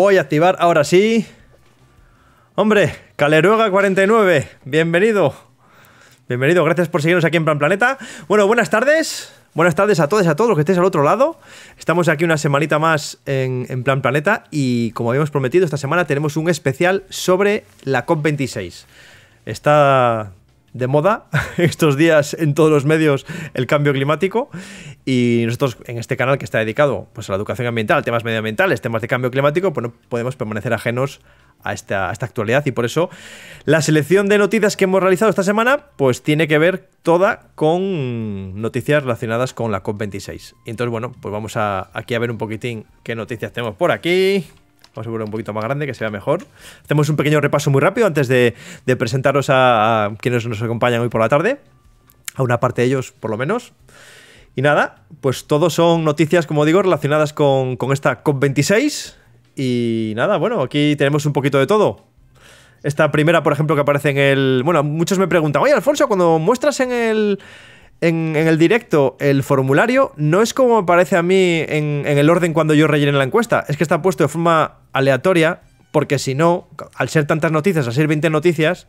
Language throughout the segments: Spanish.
voy a activar ahora sí. Hombre, Caleruega49, bienvenido. Bienvenido, gracias por seguirnos aquí en Plan Planeta. Bueno, buenas tardes. Buenas tardes a todos a todos los que estéis al otro lado. Estamos aquí una semanita más en, en, Plan Planeta y como habíamos prometido, esta semana tenemos un especial sobre la COP26. Está de moda estos días en todos los medios el cambio climático y nosotros en este canal que está dedicado pues, a la educación ambiental, temas medioambientales, temas de cambio climático, pues no podemos permanecer ajenos a esta, actualidad y por eso la selección de noticias que hemos realizado esta semana pues tiene que ver toda con noticias relacionadas con la COP26. Y entonces bueno, pues vamos aquí a ver un poquitín qué noticias tenemos por aquí. Vamos a poner un poquito más grande, que sea mejor. Hacemos un pequeño repaso muy rápido antes de, presentaros a, quienes nos acompañan hoy por la tarde. A una parte de ellos, por lo menos. Y nada, pues todo son noticias, como digo, relacionadas con, con esta COP26. Y nada, bueno, aquí tenemos un poquito de todo. Esta primera, por ejemplo, que aparece en el. Bueno, muchos me preguntan, oye, Alfonso, cuando muestras en el en, el directo el formulario no es como me parece a mí en, el orden cuando yo rellene la encuesta. Es que está puesto de forma aleatoria, porque si no, al ser tantas noticias, al ser 20 noticias,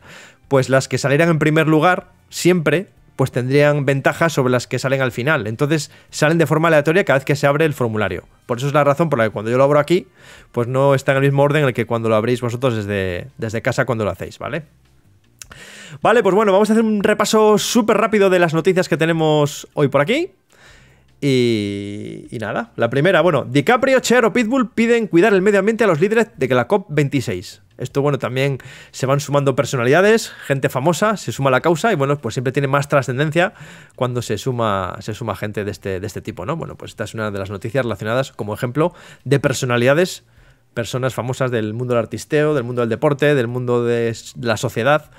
pues las que salieran en primer lugar, siempre, pues tendrían ventajas sobre las que salen al final. Entonces salen de forma aleatoria cada vez que se abre el formulario. Por eso es la razón por la que cuando yo lo abro aquí, pues no está en el mismo orden en el que cuando lo abréis vosotros desde, desde casa cuando lo hacéis, ¿vale? Vale, pues bueno, vamos a hacer un repaso súper rápido de las noticias que tenemos hoy por aquí. Y, y, nada, la primera, bueno, DiCaprio, Cher o Pitbull piden cuidar el medio ambiente a los líderes de la COP26. Esto, bueno, también se van sumando personalidades, gente famosa, se suma a la causa y, bueno, pues siempre tiene más trascendencia cuando se suma, se suma gente de este, de este tipo, ¿no? Bueno, pues esta es una de las noticias relacionadas, como ejemplo, de personalidades, personas famosas del mundo del artisteo, del mundo del deporte, del mundo de la sociedad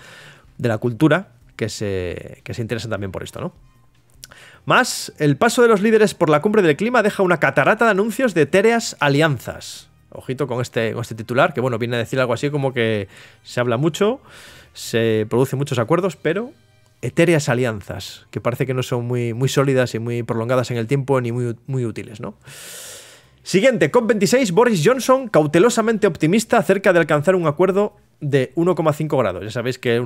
de la cultura que se, que se interesan también por esto, ¿no? Más, el paso de los líderes por la cumbre del clima deja una catarata de anuncios de etéreas alianzas. Ojito con este, con este titular, que bueno, viene a decir algo así como que se habla mucho, se producen muchos acuerdos, pero etéreas alianzas, que parece que no son muy, muy sólidas y muy prolongadas en el tiempo ni muy, muy útiles, ¿no? Siguiente, COP26, Boris Johnson cautelosamente optimista acerca de alcanzar un acuerdo de 1,5 grados. Ya sabéis que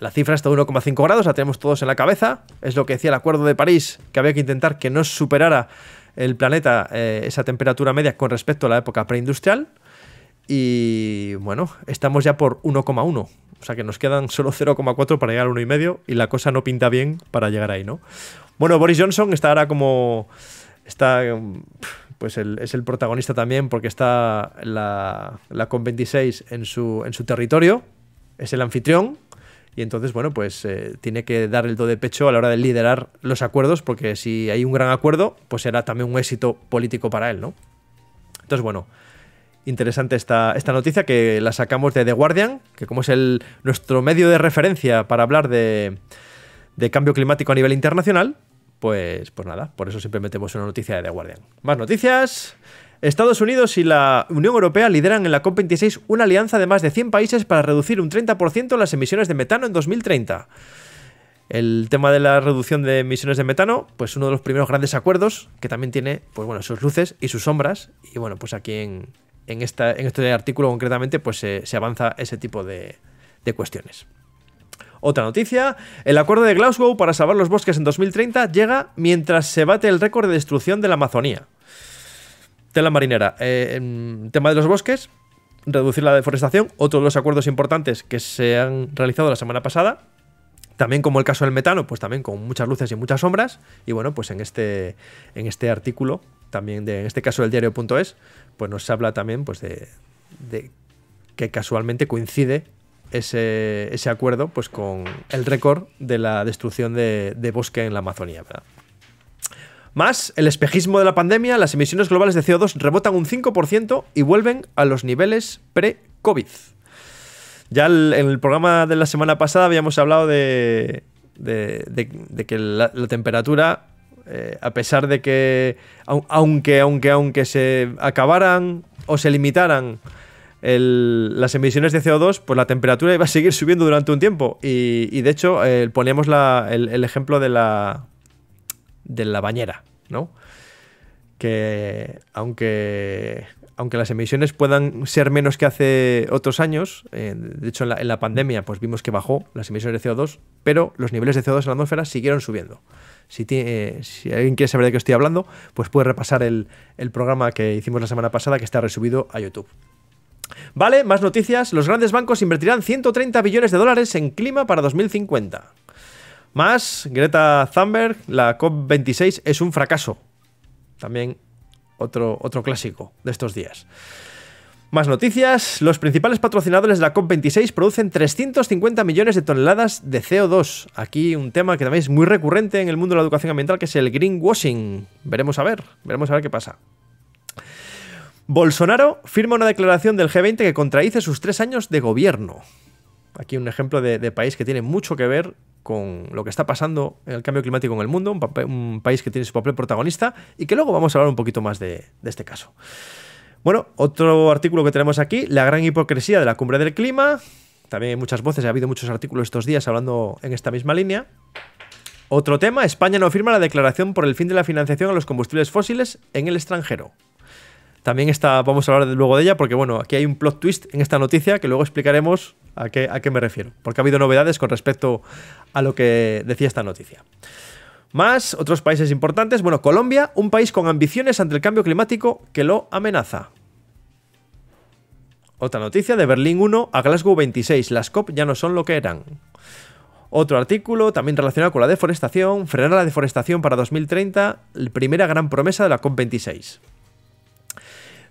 la cifra está de 1,5 grados, la tenemos todos en la cabeza. Es lo que decía el Acuerdo de París, que había que intentar que no superara el planeta eh, esa temperatura media con respecto a la época preindustrial. Y bueno, estamos ya por 1,1. O sea que nos quedan solo 0,4 para llegar a 1,5 y la cosa no pinta bien para llegar ahí, ¿no? Bueno, Boris Johnson está ahora como... Está pues es el protagonista también porque está la, la COP26 en su, territorio, es el anfitrión, y entonces, bueno, pues eh, tiene que dar el do de pecho a la hora de liderar los acuerdos, porque si hay un gran acuerdo, pues será también un éxito político para él, ¿no? Entonces, bueno, interesante esta, noticia que la sacamos de The Guardian, que como es nuestro medio de referencia para hablar de cambio climático a nivel internacional, pues, pues, nada, por eso siempre metemos una noticia de The Guardian. Más noticias. Estados Unidos y la Unión Europea lideran en la COP26 una alianza de más de 100 países para reducir un 30% las emisiones de metano en 2030. El tema de la reducción de emisiones de metano, pues uno de los primeros grandes acuerdos que también tiene, pues bueno, sus luces y sus sombras. Y bueno, pues aquí en, en, este artículo concretamente, pues se, avanza ese tipo de, de cuestiones. Otra noticia, el acuerdo de Glasgow para salvar los bosques en 2030 llega mientras se bate el récord de destrucción de la Amazonía. Tela marinera, eh, tema de los bosques, reducir la deforestación, otro de los acuerdos importantes que se han realizado la semana pasada. También como el caso del metano, pues también con muchas luces y muchas sombras. Y bueno, pues en este, en este artículo, también de, en este caso del diario.es, pues nos habla también pues de, de que casualmente coincide ese, ese acuerdo pues con el récord de la destrucción de, bosque en la Amazonía. Más, el espejismo de la pandemia, las emisiones globales de CO2 rebotan un 5% y vuelven a los niveles pre-COVID. Ya en el programa de la semana pasada habíamos hablado de, que la, temperatura, eh, a pesar de que, aunque, aunque, aunque se acabaran o se limitaran las emisiones de CO2, pues la temperatura iba a seguir subiendo durante un tiempo. Y, de hecho, poníamos el, ejemplo de la, de la bañera, ¿no? Que aunque, aunque las emisiones puedan ser menos que hace otros años, eh, de hecho en la, pandemia pues vimos que bajó las emisiones de CO2, pero los niveles de CO2 en la atmósfera siguieron subiendo. Eh, si, alguien quiere saber de qué estoy hablando, pues puede repasar el, el programa que hicimos la semana pasada que está resubido a YouTube. Vale, más noticias. Los grandes bancos invertirán 130 billones de dólares en clima para 2050. Más, Greta Thunberg, la COP26 es un fracaso. También otro, otro clásico de estos días. Más noticias. Los principales patrocinadores de la COP26 producen 350 millones de toneladas de CO2. Aquí un tema que también es muy recurrente en el mundo de la educación ambiental, que es el greenwashing. Veremos a ver, veremos a ver qué pasa. Bolsonaro firma una declaración del G20 que contradice sus tres años de gobierno. Aquí un ejemplo de, país que tiene mucho que ver con lo que está pasando en el cambio climático en el mundo, un, país que tiene su papel protagonista y que luego vamos a hablar un poquito más de, de este caso. Bueno, otro artículo que tenemos aquí, la gran hipocresía de la cumbre del clima. También hay muchas voces, ha habido muchos artículos estos días hablando en esta misma línea. Otro tema, España no firma la declaración por el fin de la financiación a los combustibles fósiles en el extranjero. También vamos a hablar luego de ella porque bueno, aquí hay un plot twist en esta noticia que luego explicaremos a qué, a qué me refiero, porque ha habido novedades con respecto a lo que decía esta noticia. Más otros países importantes. Bueno, Colombia, un país con ambiciones ante el cambio climático que lo amenaza. Otra noticia de Berlín 1 a Glasgow 26. Las COP ya no son lo que eran. Otro artículo también relacionado con la deforestación. Frenar la deforestación para 2030, primera gran promesa de la COP26.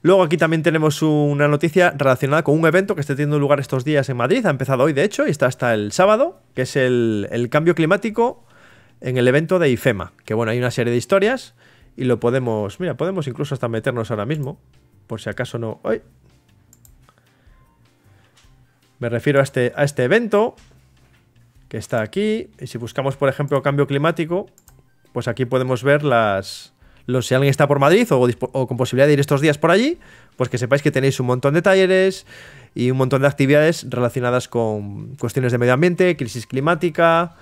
Luego aquí también tenemos una noticia relacionada con un evento que está teniendo lugar estos días en Madrid. Ha empezado hoy, de hecho, y está hasta el sábado, que es el, cambio climático en el evento de IFEMA. Que bueno, hay una serie de historias y lo podemos... Mira, podemos incluso hasta meternos ahora mismo, por si acaso no... hoy. Me refiero a este, a este evento que está aquí. Y si buscamos, por ejemplo, cambio climático, pues aquí podemos ver las, si alguien está por Madrid o, con posibilidad de ir estos días por allí, pues que sepáis que tenéis un montón de talleres y un montón de actividades relacionadas con cuestiones de medio ambiente, crisis climática.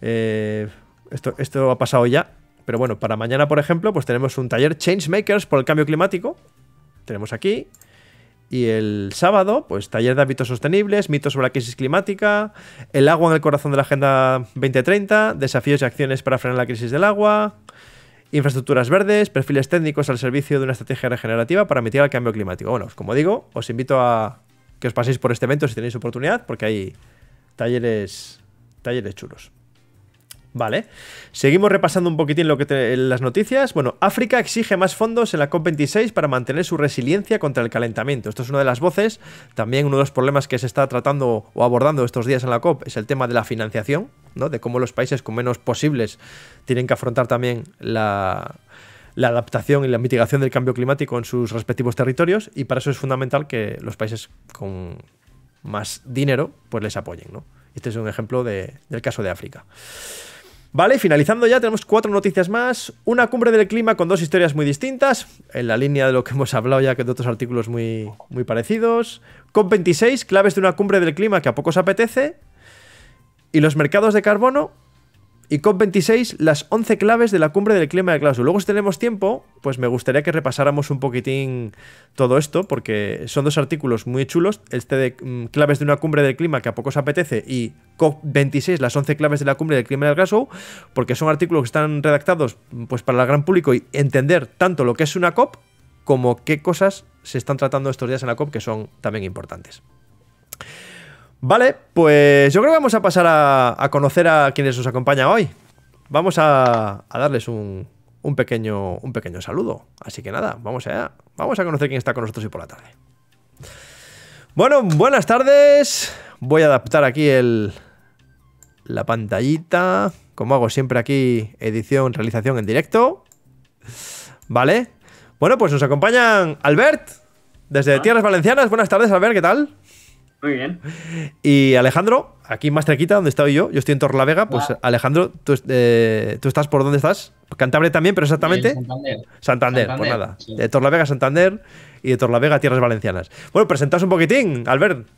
Eh, esto, esto ha pasado ya, pero bueno, para mañana, por ejemplo, pues tenemos un taller Changemakers por el cambio climático. Tenemos aquí. Y el sábado, pues taller de hábitos sostenibles, mitos sobre la crisis climática, el agua en el corazón de la Agenda 2030, desafíos y acciones para frenar la crisis del agua, Infraestructuras verdes, perfiles técnicos al servicio de una estrategia regenerativa para mitigar el cambio climático. Bueno, como digo, os invito a que os paséis por este evento si tenéis oportunidad, porque hay talleres, talleres chulos. Vale. Seguimos repasando un poquitín lo que las noticias. Bueno, África exige más fondos en la COP26 para mantener su resiliencia contra el calentamiento. Esto es una de las voces. También uno de los problemas que se está tratando o abordando estos días en la COP es el tema de la financiación, ¿no? De cómo los países con menos posibles tienen que afrontar también la, la adaptación y la mitigación del cambio climático en sus respectivos territorios. Y para eso es fundamental que los países con más dinero pues les apoyen, ¿no? Este es un ejemplo del caso de África. Vale, finalizando ya, tenemos cuatro noticias más. Una cumbre del clima con dos historias muy distintas, en la línea de lo que hemos hablado ya que de otros artículos muy, muy parecidos. Con 26 claves de una cumbre del clima que a pocos apetece. Y los mercados de carbono, y COP26, las 11 claves de la cumbre del clima de Glasgow. Luego, si tenemos tiempo, pues me gustaría que repasáramos un poquitín todo esto, porque son dos artículos muy chulos. Este de mm, claves de una cumbre del clima que a poco pocos apetece y COP26, las 11 claves de la cumbre del clima de Glasgow, porque son artículos que están redactados mm, pues, para el gran público y entender tanto lo que es una COP como qué cosas se están tratando estos días en la COP que son también importantes. Vale, pues yo creo que vamos a pasar a, conocer a quienes nos acompañan hoy. Vamos a, darles un, pequeño, un pequeño saludo. Así que nada, vamos Vamos a conocer quién está con nosotros hoy por la tarde. Bueno, buenas tardes. Voy a adaptar aquí el, la pantallita. Como hago siempre aquí, edición, realización en directo. Vale. Bueno, pues nos acompañan Albert, desde Tierras Valencianas. Buenas tardes, Albert, ¿qué tal? Muy bien. Y Alejandro, aquí más cerquita, donde estaba yo, yo estoy en Torlavega, pues Alejandro, tú, eh, estás por dónde estás? Cantabria también, pero exactamente. Santander. Santander. pues nada. De Torlavega, Santander y de Torlavega, Tierras Valencianas. Bueno, presentaos un poquitín, Albert.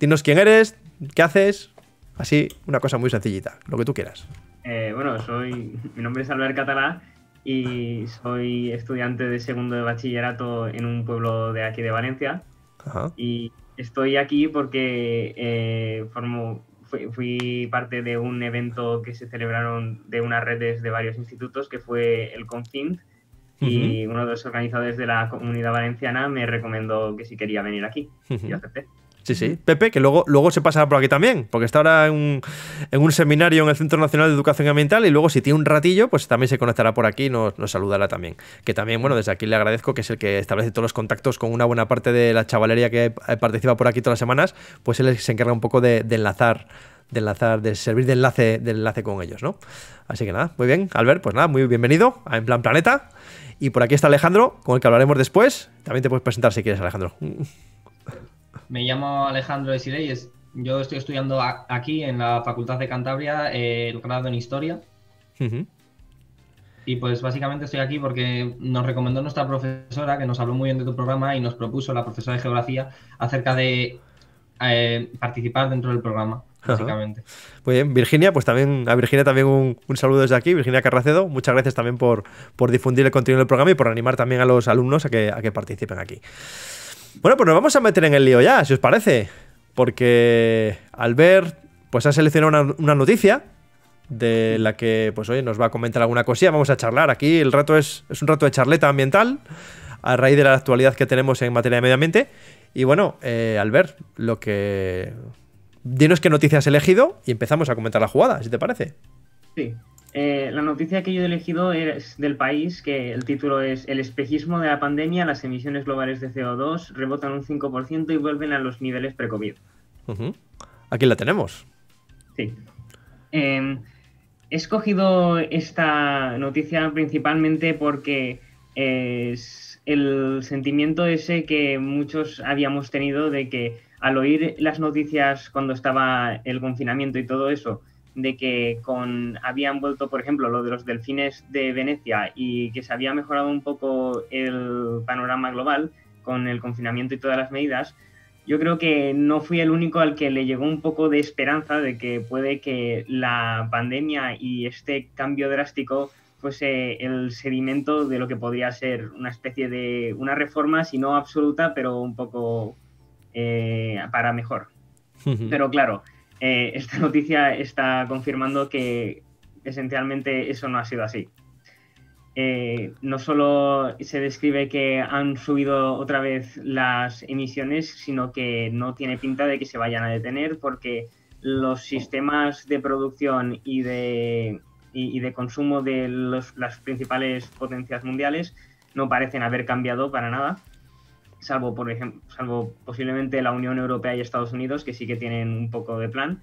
Dinos quién eres, qué haces. Así, una cosa muy sencillita, lo que tú quieras. Eh, bueno, soy. Mi nombre es Albert Catalá y soy estudiante de segundo de bachillerato en un pueblo de aquí de Valencia. Ajá. Y estoy aquí porque eh, fui, parte de un evento que se celebraron de unas redes de varios institutos, que fue el Confint, y uno de los organizadores de la comunidad valenciana me recomendó que si quería venir aquí, y acepté. Sí, sí. Pepe, que luego, luego se pasará por aquí también, porque está ahora en un, seminario en el Centro Nacional de Educación Ambiental y luego si tiene un ratillo, pues también se conectará por aquí y nos, saludará también. Que también, bueno, desde aquí le agradezco que es el que establece todos los contactos con una buena parte de la chavalería que participa por aquí todas las semanas, pues él se encarga un poco de, enlazar de enlazar, de servir de enlace, de enlace con ellos, ¿no? Así que nada, muy bien, Albert, pues nada, muy bienvenido a En Plan Planeta. Y por aquí está Alejandro, con el que hablaremos después. También te puedes presentar si quieres, Alejandro. Me llamo Alejandro de Yo estoy estudiando aquí en la Facultad de Cantabria eh, el grado en Historia. Y pues básicamente estoy aquí porque nos recomendó nuestra profesora, que nos habló muy bien de tu programa y nos propuso, la profesora de geografía, acerca de eh, participar dentro del programa. Básicamente. Muy bien, Virginia, pues también a Virginia también un, un, saludo desde aquí, Virginia Carracedo. Muchas gracias también por, por difundir el contenido del programa y por animar también a los alumnos a que, a que participen aquí. Bueno, pues nos vamos a meter en el lío ya, si os parece. Porque Albert pues ha seleccionado una, noticia de la que, pues oye, nos va a comentar alguna cosilla, vamos a charlar. Aquí el rato es, un rato de charleta ambiental a raíz de la actualidad que tenemos en materia de medio ambiente. Y bueno, eh, Albert, lo que... Dinos qué noticias has elegido y empezamos a comentar la jugada, si te parece. Sí, eh, la noticia que yo he elegido es del país, que el título es El espejismo de la pandemia, las emisiones globales de CO2 rebotan un 5% y vuelven a los niveles pre-COVID. Aquí la tenemos. Sí. Em, he escogido esta noticia principalmente porque es el sentimiento ese que muchos habíamos tenido de que al oír las noticias cuando estaba el confinamiento y todo eso, de que con habían vuelto, por ejemplo, lo de los delfines de Venecia y que se había mejorado un poco el panorama global con el confinamiento y todas las medidas, yo creo que no fui el único al que le llegó un poco de esperanza de que puede que la pandemia y este cambio drástico fuese el sedimento de lo que podría ser una especie de una reforma, si no absoluta, pero un poco eh, para mejor. Pero claro, eh, esta noticia está confirmando que esencialmente eso no ha sido así. Eh, no solo se describe que han subido otra vez las emisiones, sino que no tiene pinta de que se vayan a detener porque los sistemas de producción y de, consumo de las principales potencias mundiales no parecen haber cambiado para nada salvo por ejemplo, salvo posiblemente la Unión Europea y Estados Unidos, que sí que tienen un poco de plan,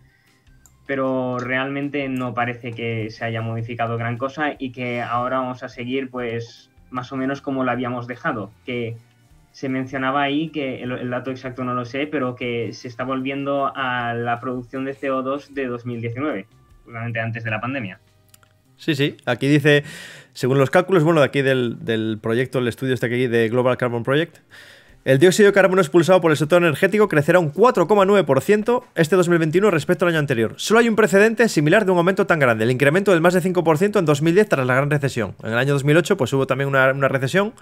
pero realmente no parece que se haya modificado gran cosa y que ahora vamos a seguir pues más o menos como lo habíamos dejado, que se mencionaba ahí que el, dato exacto no lo sé, pero que se está volviendo a la producción de CO2 de 2019, obviamente antes de la pandemia. Sí, sí, aquí dice, según los cálculos, bueno, de aquí del, del proyecto, el estudio está aquí de Global Carbon Project, el dióxido de carbono expulsado por el sector energético crecerá un 4,9% este 2021 respecto al año anterior. Solo hay un precedente similar de un aumento tan grande, el incremento del más de 5% en 2010 tras la gran recesión. En el año 2008 pues hubo también una, recesión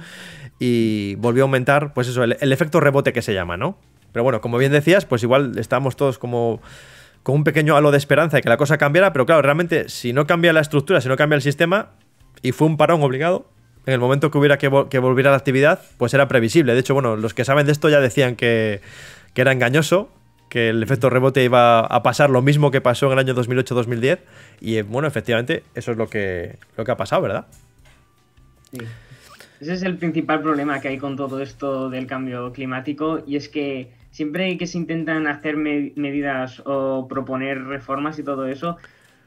y volvió a aumentar pues eso, el, efecto rebote que se llama, ¿no? Pero bueno, como bien decías, pues igual estábamos todos como con un pequeño halo de esperanza de que la cosa cambiara, pero claro, realmente si no cambia la estructura, si no cambia el sistema y fue un parón obligado, en el momento que hubiera que, volver volviera a la actividad, pues era previsible. De hecho, bueno, los que saben de esto ya decían que, era engañoso, que el efecto rebote iba a pasar lo mismo que pasó en el año 2008-2010. Y eh, bueno, efectivamente, eso es lo que, lo que ha pasado, ¿verdad? Ese es el principal problema que hay con todo esto del cambio climático y es que siempre que se intentan hacer medidas o proponer reformas y todo eso,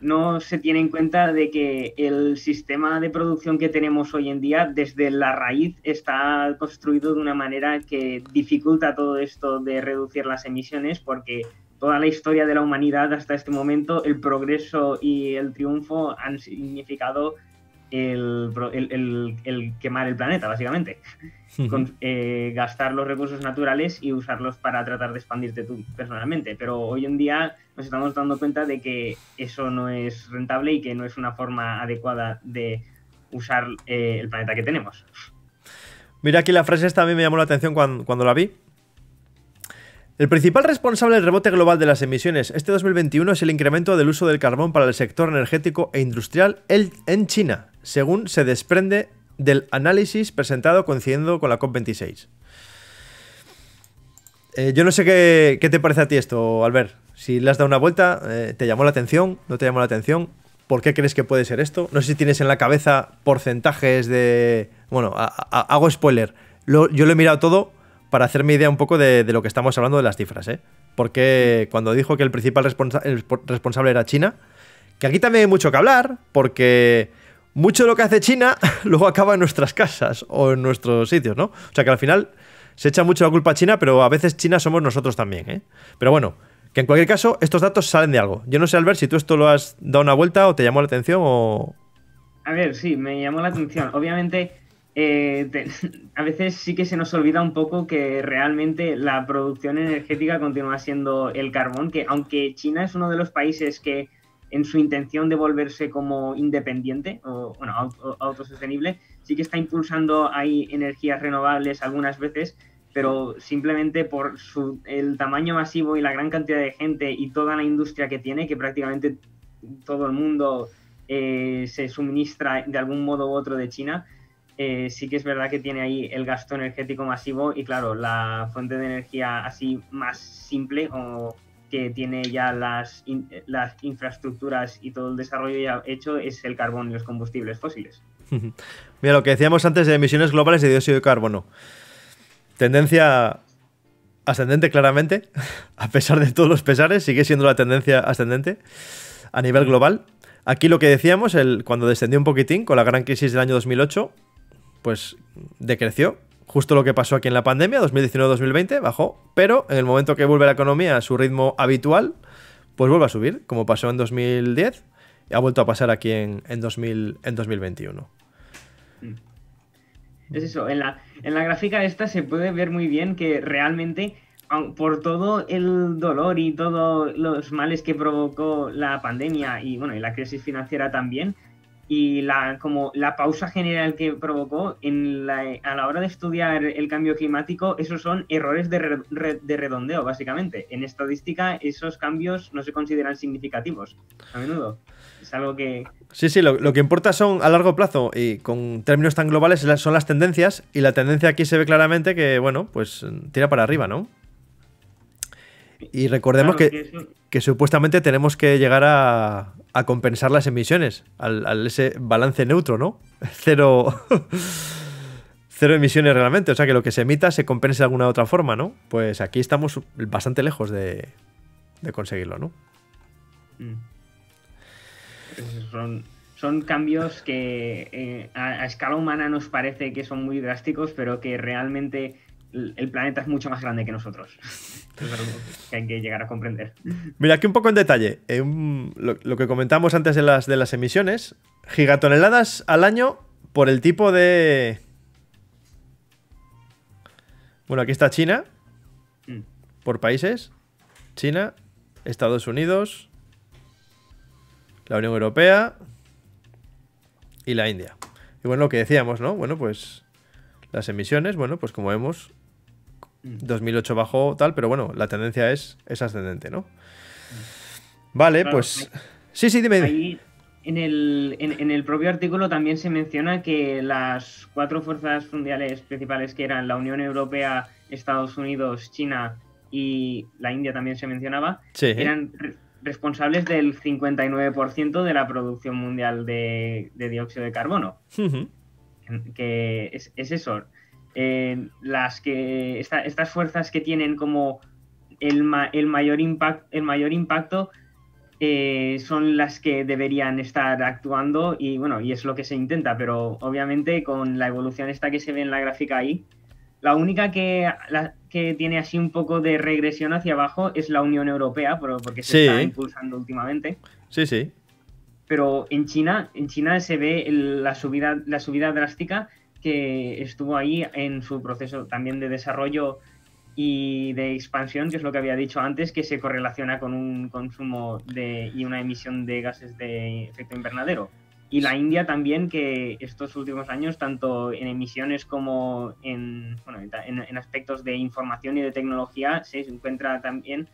no se tiene en cuenta de que el sistema de producción que tenemos hoy en día desde la raíz está construido de una manera que dificulta todo esto de reducir las emisiones porque toda la historia de la humanidad hasta este momento el progreso y el triunfo han significado el, quemar el planeta, básicamente. Eh, gastar los recursos naturales y usarlos para tratar de expandirte tú personalmente. Pero hoy en día nos estamos dando cuenta de que eso no es rentable y que no es una forma adecuada de usar eh, el planeta que tenemos. Mira, aquí la frase esta a mí me llamó la atención cuando la vi. El principal responsable del rebote global de las emisiones este 2021 es el incremento del uso del carbón para el sector energético e industrial en China, según se desprende del análisis presentado coincidiendo con la COP26. Eh, yo no sé qué, te parece a ti esto, Albert. Si le has dado una vuelta, eh, te llamó la atención? ¿Por qué crees que puede ser esto? No sé si tienes en la cabeza porcentajes de... Bueno, hago spoiler. yo lo he mirado todo para hacerme idea un poco de, lo que estamos hablando de las cifras, ¿eh? Porque cuando dijo que el principal responsable era China, que aquí también hay mucho que hablar, porque mucho de lo que hace China luego acaba en nuestras casas o en nuestros sitios, ¿no? O sea que al final se echa mucho la culpa a China, pero a veces China somos nosotros también, ¿eh? Pero bueno, que en cualquier caso, estos datos salen de algo. Yo no sé, Albert, si tú esto lo has dado una vuelta o te llamó la atención o... A ver, sí, me llamó la atención. Obviamente eh, a veces sí que se nos olvida un poco que realmente la producción energética continúa siendo el carbón, que aunque China es uno de los países que en su intención de volverse como independiente o bueno, autosostenible, sí que está impulsando ahí energías renovables algunas veces, pero simplemente por el tamaño masivo y la gran cantidad de gente y toda la industria que tiene, que prácticamente todo el mundo eh, se suministra de algún modo u otro de China, eh, sí que es verdad que tiene ahí el gasto energético masivo y claro, la fuente de energía así más simple o que tiene ya las, infraestructuras y todo el desarrollo ya hecho es el carbón y los combustibles fósiles. Mira, lo que decíamos antes de emisiones globales de dióxido de carbono. Tendencia ascendente claramente, a pesar de todos los pesares, sigue siendo la tendencia ascendente a nivel global. Aquí lo que decíamos, cuando descendió un poquitín con la gran crisis del año 2008, pues decreció. Justo lo que pasó aquí en la pandemia, 2019-2020, bajó, pero en el momento que vuelve la economía a su ritmo habitual, pues vuelve a subir, como pasó en 2010 y ha vuelto a pasar aquí en, en, 2000, en 2021. Es eso, en la, en la gráfica esta se puede ver muy bien que realmente por todo el dolor y todos los males que provocó la pandemia y bueno, y la crisis financiera también, y la, como la pausa general que provocó a la hora de estudiar el cambio climático, esos son errores de, de, redondeo, básicamente. En estadística, esos cambios no se consideran significativos a menudo. Es algo que... Sí, sí, lo, que importa son a largo plazo y con términos tan globales son las tendencias y la tendencia aquí se ve claramente que, bueno, pues tira para arriba, ¿no? Y recordemos que supuestamente tenemos que llegar a, a compensar las emisiones, al, ese balance neutro, ¿no? Cero, cero emisiones realmente, o sea que lo que se emita se compense de alguna otra forma, ¿no? Pues aquí estamos bastante lejos de, conseguirlo, ¿no? Mm. Pues son, cambios que eh, a, escala humana nos parece que son muy drásticos, pero que realmente el planeta es mucho más grande que nosotros. que hay que llegar a comprender. Mira, aquí un poco en detalle. Eh, lo, que comentamos antes de las, de las emisiones, gigatoneladas al año por el tipo de... Bueno, aquí está China, mm. por países. China, Estados Unidos, la Unión Europea y la India. Y bueno, lo que decíamos, ¿no? Bueno, pues las emisiones, bueno, pues como vemos, 2008 mm. bajó tal, pero bueno, la tendencia es, ascendente, ¿no? Vale, pues... sí, sí, dime. Ahí, en, el, en, el, propio artículo también se menciona que las cuatro fuerzas mundiales principales que eran la Unión Europea, Estados Unidos, China y la India también se mencionaba, eran responsables del 59% de la producción mundial de, dióxido de carbono. Que es, es eso, las que estas fuerzas que tienen como el, el mayor, impact, el mayor impacto eh, son las que deberían estar actuando y bueno, y es lo que se intenta, pero obviamente con la evolución esta que se ve en la gráfica ahí, la única que, la, que tiene así un poco de regresión hacia abajo es la Unión Europea, porque se está impulsando últimamente. Sí, sí. Pero en China, en China se ve la, subida, la subida drástica que estuvo ahí en su proceso también de desarrollo y de expansión, que es lo que había dicho antes, que se correlaciona con un consumo de, y una emisión de gases de efecto invernadero. Y la India también, que estos últimos años, tanto en emisiones como en, bueno, en aspectos de información y de tecnología, se encuentra también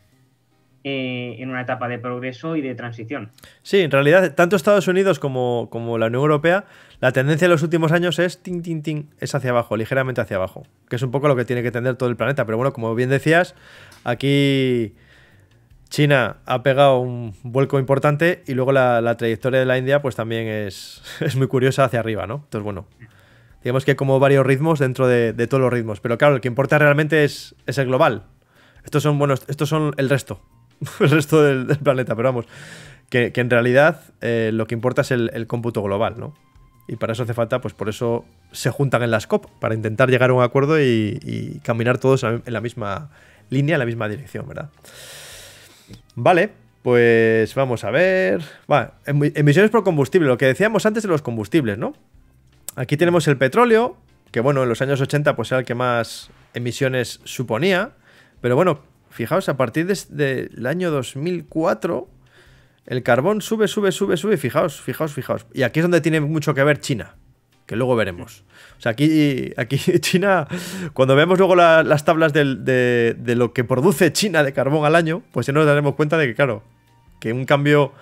eh, en una etapa de progreso y de transición. Sí, en realidad, tanto Estados Unidos como, la Unión Europea, la tendencia de los últimos años es es hacia abajo, ligeramente hacia abajo, que es un poco lo que tiene que tender todo el planeta. Pero bueno, como bien decías, aquí China ha pegado un vuelco importante y luego la, trayectoria de la India, pues también es, muy curiosa hacia arriba, ¿no? Entonces, bueno. Digamos que hay como varios ritmos dentro de, todos los ritmos. Pero claro, el que importa realmente es, el global. Estos son, buenos, estos son el resto. el resto del, planeta, pero vamos, que, en realidad eh, lo que importa es el, cómputo global, ¿no? Y para eso hace falta, pues por eso se juntan en las COP, para intentar llegar a un acuerdo y, y caminar todos en la misma línea, en la misma dirección, ¿verdad? Vale, pues vamos a ver. emisiones por combustible, lo que decíamos antes de los combustibles, ¿no? Aquí tenemos el petróleo, que bueno, en los años 80 pues era el que más emisiones suponía, pero bueno, Fijaos, a partir del año 2004, el carbón sube, sube, sube, sube. Fijaos, fijaos, fijaos. Y aquí es donde tiene mucho que ver China, que luego veremos. O sea, aquí, aquí China, cuando vemos luego las tablas de, lo que produce China de carbón al año, pues ya nos daremos cuenta de que, claro, que un cambio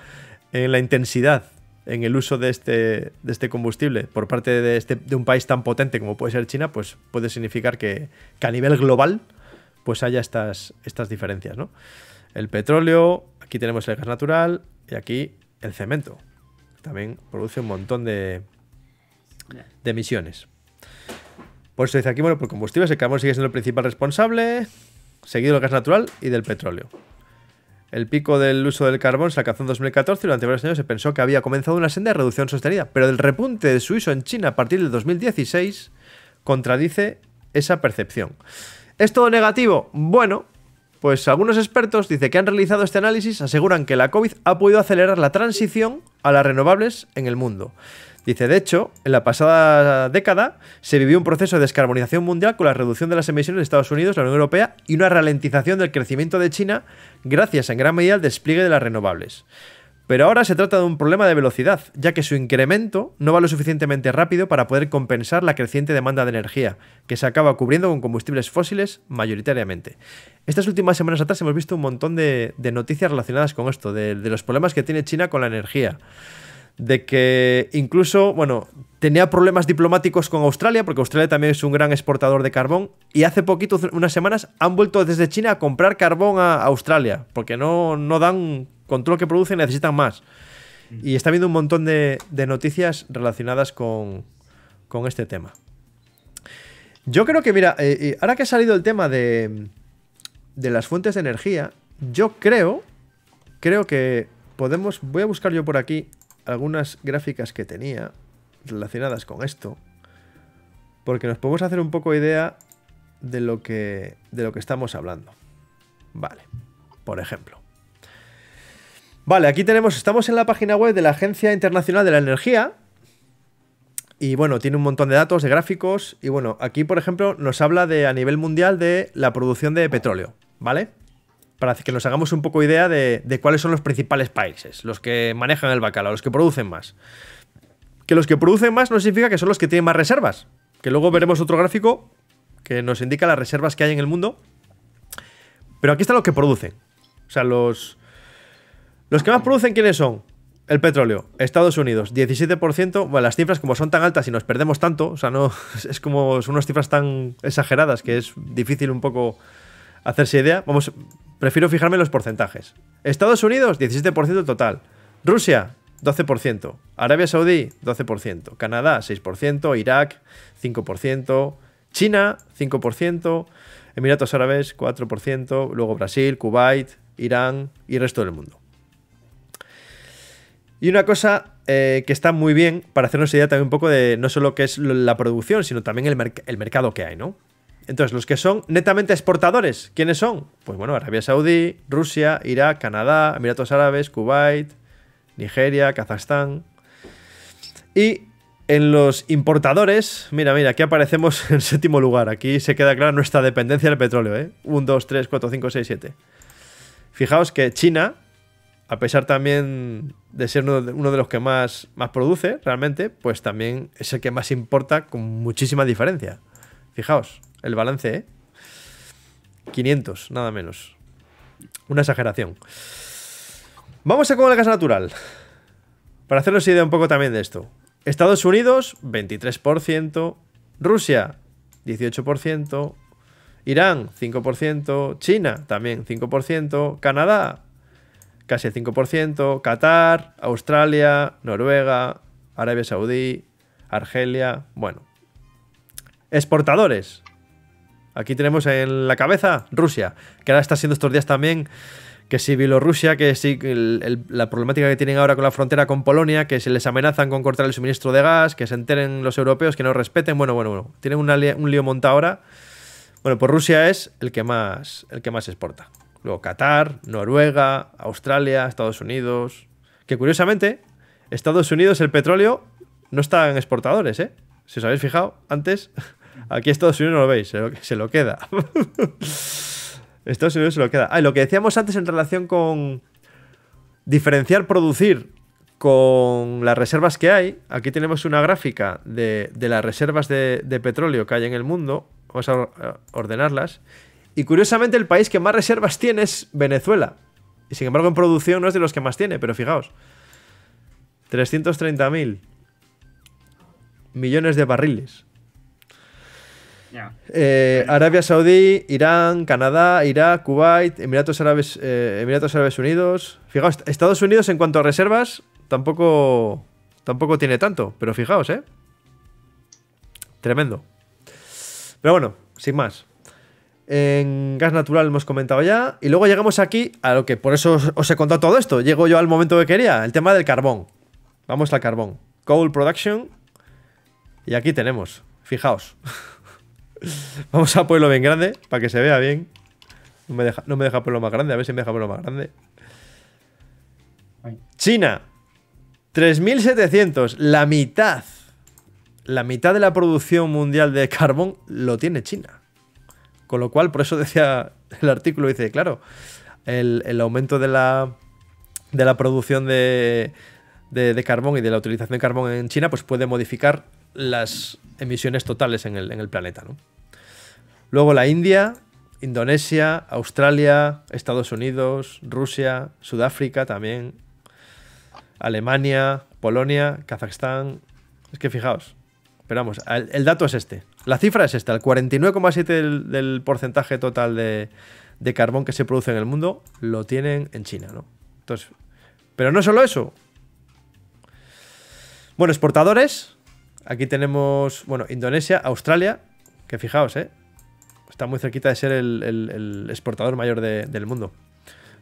en la intensidad, en el uso de este, de este combustible por parte de, este, un país tan potente como puede ser China, pues puede significar que a nivel global pues haya estas, estas diferencias, ¿no? El petróleo, aquí tenemos el gas natural y aquí el cemento. también produce un montón de, de emisiones. Por eso dice aquí, bueno, por combustibles, el carbón sigue siendo el principal responsable, seguido del gas natural y del petróleo. El pico del uso del carbón se alcanzó en 2014 y durante varios años se pensó que había comenzado una senda de reducción sostenida, pero el repunte de su uso en China a partir del 2016 contradice esa percepción. ¿Es todo negativo? Bueno, pues algunos expertos dice que han realizado este análisis aseguran que la COVID ha podido acelerar la transición a las renovables en el mundo. Dice, de hecho, en la pasada década se vivió un proceso de descarbonización mundial con la reducción de las emisiones de Estados Unidos, la Unión Europea y una ralentización del crecimiento de China gracias en gran medida al despliegue de las renovables. Pero ahora se trata de un problema de velocidad, ya que su incremento no va lo suficientemente rápido para poder compensar la creciente demanda de energía, que se acaba cubriendo con combustibles fósiles mayoritariamente. Estas últimas semanas atrás hemos visto un montón de, noticias relacionadas con esto, de, los problemas que tiene China con la energía de que incluso, bueno, tenía problemas diplomáticos con Australia, porque Australia también es un gran exportador de carbón, y hace poquito, unas semanas, han vuelto desde China a comprar carbón a Australia, porque no, no dan con lo que produce necesitan más. Y está habiendo un montón de, noticias relacionadas con, este tema. Yo creo que, mira, eh, eh, ahora que ha salido el tema de, de las fuentes de energía, yo creo, creo que podemos, voy a buscar yo por aquí algunas gráficas que tenía relacionadas con esto, porque nos podemos hacer un poco idea de lo que, de lo que estamos hablando. Vale, por ejemplo. Vale, aquí tenemos, estamos en la página web de la Agencia Internacional de la Energía. Y bueno, tiene un montón de datos, de gráficos. Y bueno, aquí, por ejemplo, nos habla de a nivel mundial de la producción de petróleo, ¿vale? Para que nos hagamos un poco idea de, de cuáles son los principales países, los que manejan el bacalao, los que producen más. Que los que producen más no significa que son los que tienen más reservas. Que luego veremos otro gráfico que nos indica las reservas que hay en el mundo. Pero aquí están los que producen. O sea, los, ¿Los que más producen quiénes son? El petróleo, Estados Unidos, 17%. Bueno, las cifras como son tan altas y nos perdemos tanto, o sea, no es como son unas cifras tan exageradas que es difícil un poco hacerse idea. Vamos, prefiero fijarme en los porcentajes. Estados Unidos, 17% total. Rusia, 12%. Arabia Saudí, 12%. Canadá, 6%. Irak, 5%. China, 5%. Emiratos Árabes, 4%. Luego Brasil, Kuwait, Irán y resto del mundo. Y una cosa eh, que está muy bien para hacernos idea también un poco de no solo qué es la producción, sino también el, el mercado que hay, ¿no? Entonces, los que son netamente exportadores, ¿quiénes son? Pues bueno, Arabia Saudí, Rusia, Irak, Canadá, Emiratos Árabes, Kuwait, Nigeria, Kazajstán. Y en los importadores, mira, mira, aquí aparecemos en séptimo lugar. Aquí se queda clara nuestra dependencia del petróleo, ¿eh? 1, 2, 3, 4, 5, 6, 7. Fijaos que China a pesar también de ser uno de, los que más, más produce realmente, pues también es el que más importa con muchísima diferencia. Fijaos, el balance, ¿eh? 500, nada menos. Una exageración. Vamos a con el gas natural. Para haceros idea un poco también de esto. Estados Unidos, 23%. Rusia, 18%. Irán, 5%. China, también 5%. Canadá, casi el 5%, Qatar, Australia, Noruega, Arabia Saudí, Argelia, bueno. Exportadores. Aquí tenemos en la cabeza Rusia, que ahora está siendo estos días también que si Bielorrusia, que si la problemática que tienen ahora con la frontera con Polonia, que se les amenazan con cortar el suministro de gas, que se enteren los europeos, que no respeten, bueno, bueno, bueno, tienen un lío montado ahora. Bueno, pues Rusia es el que más, el que más exporta. Luego Qatar, Noruega, Australia, Estados Unidos. Que curiosamente, Estados Unidos el petróleo no está en exportadores, ¿eh? Si os habéis fijado antes, aquí Estados Unidos no lo veis, se lo, queda. Estados Unidos se lo queda. Ah, lo que decíamos antes en relación con diferenciar producir con las reservas que hay. Aquí tenemos una gráfica de, las reservas de, de, petróleo que hay en el mundo. Vamos a ordenarlas. Y curiosamente el país que más reservas tiene es Venezuela. Y sin embargo en producción no es de los que más tiene, pero fijaos. 330.000 millones de barriles. Eh, Arabia Saudí, Irán, Canadá, Irak, Kuwait, Emiratos Árabes, eh, Emiratos Árabes Unidos. Fijaos, Estados Unidos en cuanto a reservas tampoco, tampoco tiene tanto, pero fijaos, ¿eh? Tremendo. Pero bueno, sin más. En gas natural hemos comentado ya. Y luego llegamos aquí a lo que por eso os, he contado todo esto. Llego yo al momento que quería, el tema del carbón. Vamos al carbón. Coal production. Y aquí tenemos. Fijaos. Vamos a ponerlo bien grande para que se vea bien. No me deja, no me deja ponerlo más grande. A ver si me deja ponerlo más grande. China. 3.700. La mitad. La mitad de la producción mundial de carbón lo tiene China. Con lo cual, por eso decía el artículo, dice, claro, el, aumento de la, producción de, carbón y de la utilización de carbón en China, pues puede modificar las emisiones totales en el, planeta. Luego la India, Indonesia, Australia, Estados Unidos, Rusia, Sudáfrica también, Alemania, Polonia, Kazajstán. Es que fijaos, esperamos el dato es este. La cifra es esta, el 49,7 del, porcentaje total de, carbón que se produce en el mundo lo tienen en China, ¿no? Entonces, pero no solo eso. Bueno, exportadores. Aquí tenemos, bueno, Indonesia, Australia, que fijaos, ¿eh? Está muy cerquita de ser el, exportador mayor del mundo.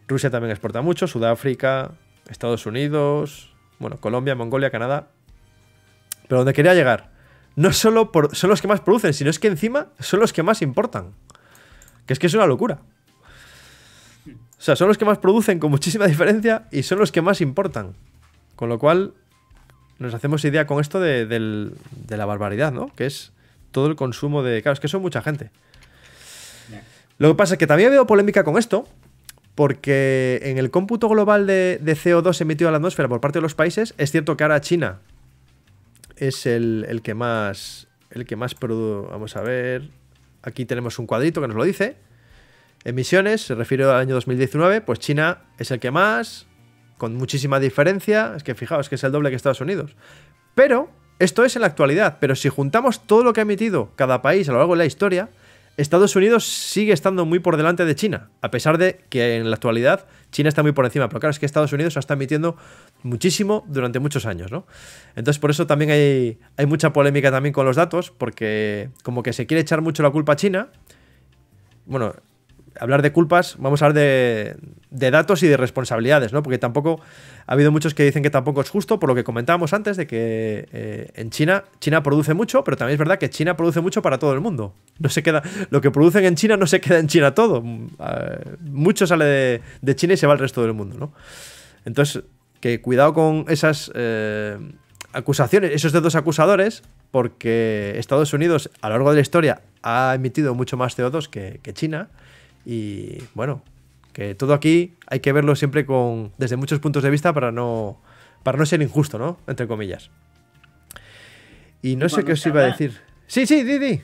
Rusia también exporta mucho, Sudáfrica, Estados Unidos, bueno, Colombia, Mongolia, Canadá. Pero donde quería llegar, no solo por, son los que más producen, sino es que encima son los que más importan. Que es que es una locura. O sea, son los que más producen con muchísima diferencia y son los que más importan. Con lo cual, nos hacemos idea con esto de, la barbaridad, ¿no? Que es todo el consumo de... Claro, es que son mucha gente. Lo que pasa es que también ha habido polémica con esto, porque en el cómputo global de, de CO2 emitido a la atmósfera por parte de los países, es cierto que ahora China es el, que más. El que más Vamos a ver. Aquí tenemos un cuadrito que nos lo dice. Emisiones, se refiere al año 2019. Pues China es el que más. Con muchísima diferencia. Es que fijaos que es el doble que Estados Unidos. Pero. Esto es en la actualidad, pero si juntamos todo lo que ha emitido cada país a lo largo de la historia, Estados Unidos sigue estando muy por delante de China, a pesar de que en la actualidad China está muy por encima, pero claro, es que Estados Unidos ha emitiendo muchísimo durante muchos años, ¿no? Entonces, por eso también hay, hay mucha polémica también con los datos, porque como que se quiere echar mucho la culpa a China. Bueno, hablar de culpas, vamos a hablar de, datos y de responsabilidades, ¿no? Porque tampoco ha habido muchos que dicen que tampoco es justo, por lo que comentábamos antes, de que eh, en China, China produce mucho, pero también es verdad que China produce mucho para todo el mundo. No se queda, lo que producen en China no se queda en China todo. Mm, mucho sale de, China y se va al resto del mundo, ¿no? Entonces, que cuidado con esas eh, acusaciones, esos dos acusadores, porque Estados Unidos a lo largo de la historia ha emitido mucho más CO2 que, que China. Y bueno, que todo aquí hay que verlo siempre con, desde muchos puntos de vista para no, para no ser injusto, ¿no? Entre comillas. Y no sé qué os iba a decir. Sí, sí, Didi.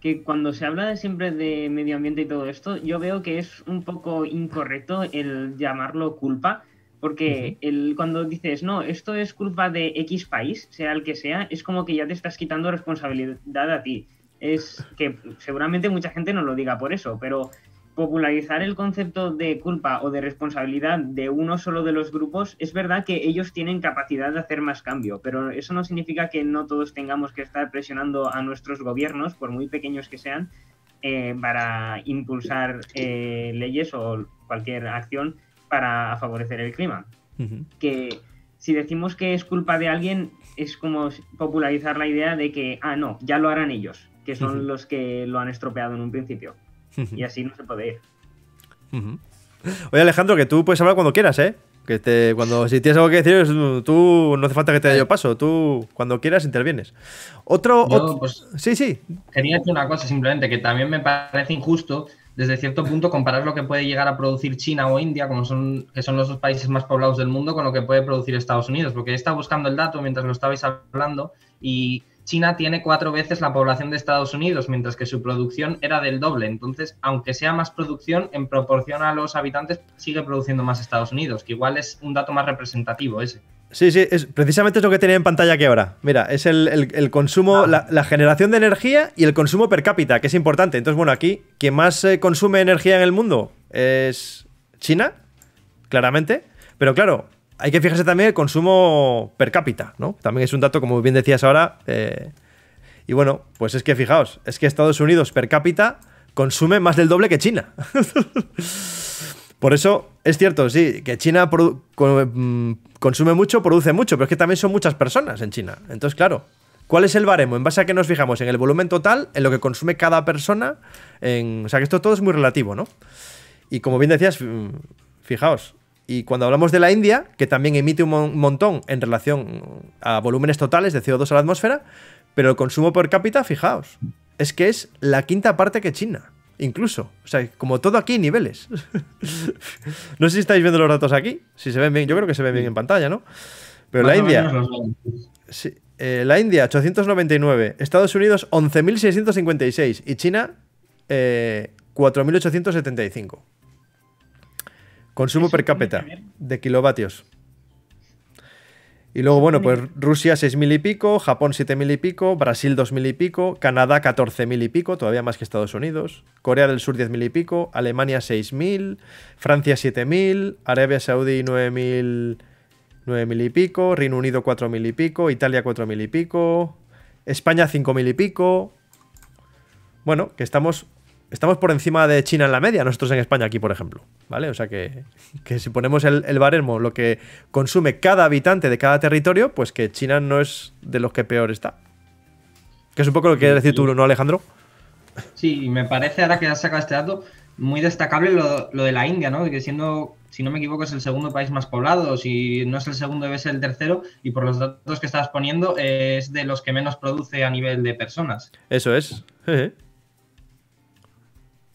Que cuando se habla siempre de medio ambiente y todo esto, yo veo que es un poco incorrecto el llamarlo culpa, porque el, cuando dices, no, esto es culpa de X país, sea el que sea, es como que ya te estás quitando responsabilidad a ti. Es que seguramente mucha gente no lo diga por eso, pero popularizar el concepto de culpa o de responsabilidad de uno solo de los grupos, es verdad que ellos tienen capacidad de hacer más cambio, pero eso no significa que no todos tengamos que estar presionando a nuestros gobiernos, por muy pequeños que sean, eh, para impulsar eh, leyes o cualquier acción para favorecer el clima. Que si decimos que es culpa de alguien, es como popularizar la idea de que, ah, no, ya lo harán ellos, que son los que lo han estropeado en un principio. Y así no se puede ir. Oye, Alejandro, que tú puedes hablar cuando quieras, ¿eh? Que te, cuando si tienes algo que decir, tú no hace falta que te dé yo paso. Tú, cuando quieras, intervienes. Otro. Pues, sí, sí. Quería decir una cosa simplemente, que también me parece injusto, desde cierto punto, comparar lo que puede llegar a producir China o India, como son, que son los dos países más poblados del mundo, con lo que puede producir Estados Unidos. Porque he estado buscando el dato mientras lo estabais hablando y China tiene cuatro veces la población de Estados Unidos, mientras que su producción era del doble. Entonces, aunque sea más producción, en proporción a los habitantes sigue produciendo más Estados Unidos, que igual es un dato más representativo ese. Sí, sí, es, precisamente es lo que tenía en pantalla aquí ahora. Mira, es el, consumo, ah. la, generación de energía y el consumo per cápita, que es importante. Entonces, bueno, aquí, quien más eh, consume energía en el mundo es China, claramente. Pero claro, hay que fijarse también el consumo per cápita, ¿no? También es un dato, como bien decías ahora. Eh, y bueno, pues es que fijaos, es que Estados Unidos per cápita consume más del doble que China. Por eso es cierto, sí, que China mm, consume mucho, produce mucho, pero es que también son muchas personas en China. Entonces, claro, ¿cuál es el baremo? En base a que nos fijamos en el volumen total, en lo que consume cada persona, en... o sea que esto todo es muy relativo, ¿no? Y como bien decías, mm, fijaos, y cuando hablamos de la India, que también emite un montón en relación a volúmenes totales de CO2 a la atmósfera, pero el consumo por cápita, fijaos, es que es la quinta parte que China, incluso. O sea, como todo aquí, niveles. no sé si estáis viendo los datos aquí, si se ven bien, yo creo que se ven bien en pantalla, ¿no? Pero eh, la India... la India, 899, Estados Unidos, 11.656 y China, 4.875. Eh, Consumo per cápita de kilovatios. Y luego, bueno, pues Rusia 6.000 y pico, Japón 7.000 y pico, Brasil 2.000 y pico, Canadá 14.000 y pico, todavía más que Estados Unidos, Corea del Sur 10.000 y pico, Alemania 6.000, Francia 7.000, Arabia Saudí 9.000 y pico, Reino Unido 4.000 y pico, Italia 4.000 y pico, España 5.000 y pico. Bueno, que estamos estamos por encima de China en la media, nosotros en España aquí, por ejemplo. ¿Vale? O sea que, si ponemos el, el baremo, lo que consume cada habitante de cada territorio, pues que China no es de los que peor está. Que es un poco lo que quieres decir tú, ¿no, Alejandro? Sí, me parece, ahora que has sacado este dato, muy destacable lo, de la India, ¿no? que siendo, si no me equivoco, es el segundo país más poblado, si no es el segundo debe ser el tercero, y por los datos que estás poniendo, eh, es de los que menos produce a nivel de personas. Eso es.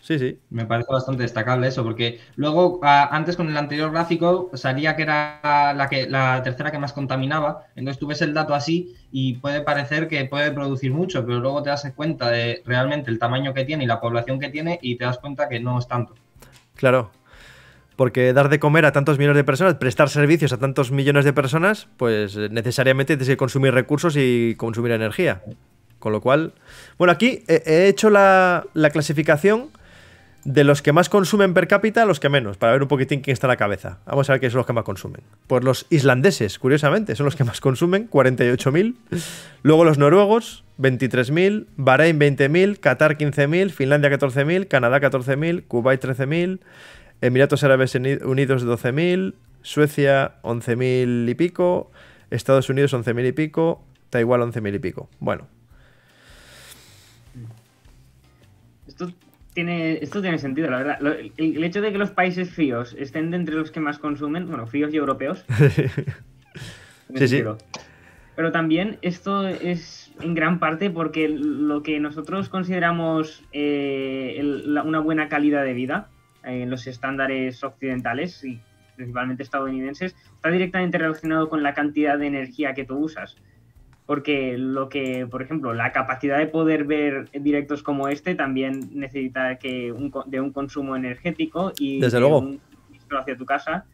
Sí, sí. Me parece bastante destacable eso, porque luego, ah, antes con el anterior gráfico, salía que era la, que, la tercera que más contaminaba. Entonces tú ves el dato así y puede parecer que puede producir mucho, pero luego te das cuenta de realmente el tamaño que tiene y la población que tiene y te das cuenta que no es tanto. Claro. Porque dar de comer a tantos millones de personas, prestar servicios a tantos millones de personas, pues necesariamente tienes que consumir recursos y consumir energía. Con lo cual, bueno, aquí he hecho la clasificación de los que más consumen per cápita los que menos, para ver un poquitín quién está en la cabeza. Vamos a ver qué son los que más consumen. Pues los islandeses, curiosamente, son los que más consumen, 48.000. Luego los noruegos, 23.000. Bahrein, 20.000. Qatar, 15.000. Finlandia, 14.000. Canadá, 14.000. Kuwait, 13.000. Emiratos Árabes Unidos, 12.000. Suecia, 11.000 y pico. Estados Unidos, 11.000 y pico. Taiwán, 11.000 y pico. Bueno, tiene, esto tiene sentido, la verdad. el, hecho de que los países fríos estén de entre los que más consumen, bueno, fríos y europeos. sí, sí. Pero también esto es en gran parte porque lo que nosotros consideramos eh, una buena calidad de vida en eh, los estándares occidentales y principalmente estadounidenses está directamente relacionado con la cantidad de energía que tú usas porque lo que, por ejemplo, la capacidad de poder ver directos como este también necesita que de un consumo energético y Desde luego. hacia tu casa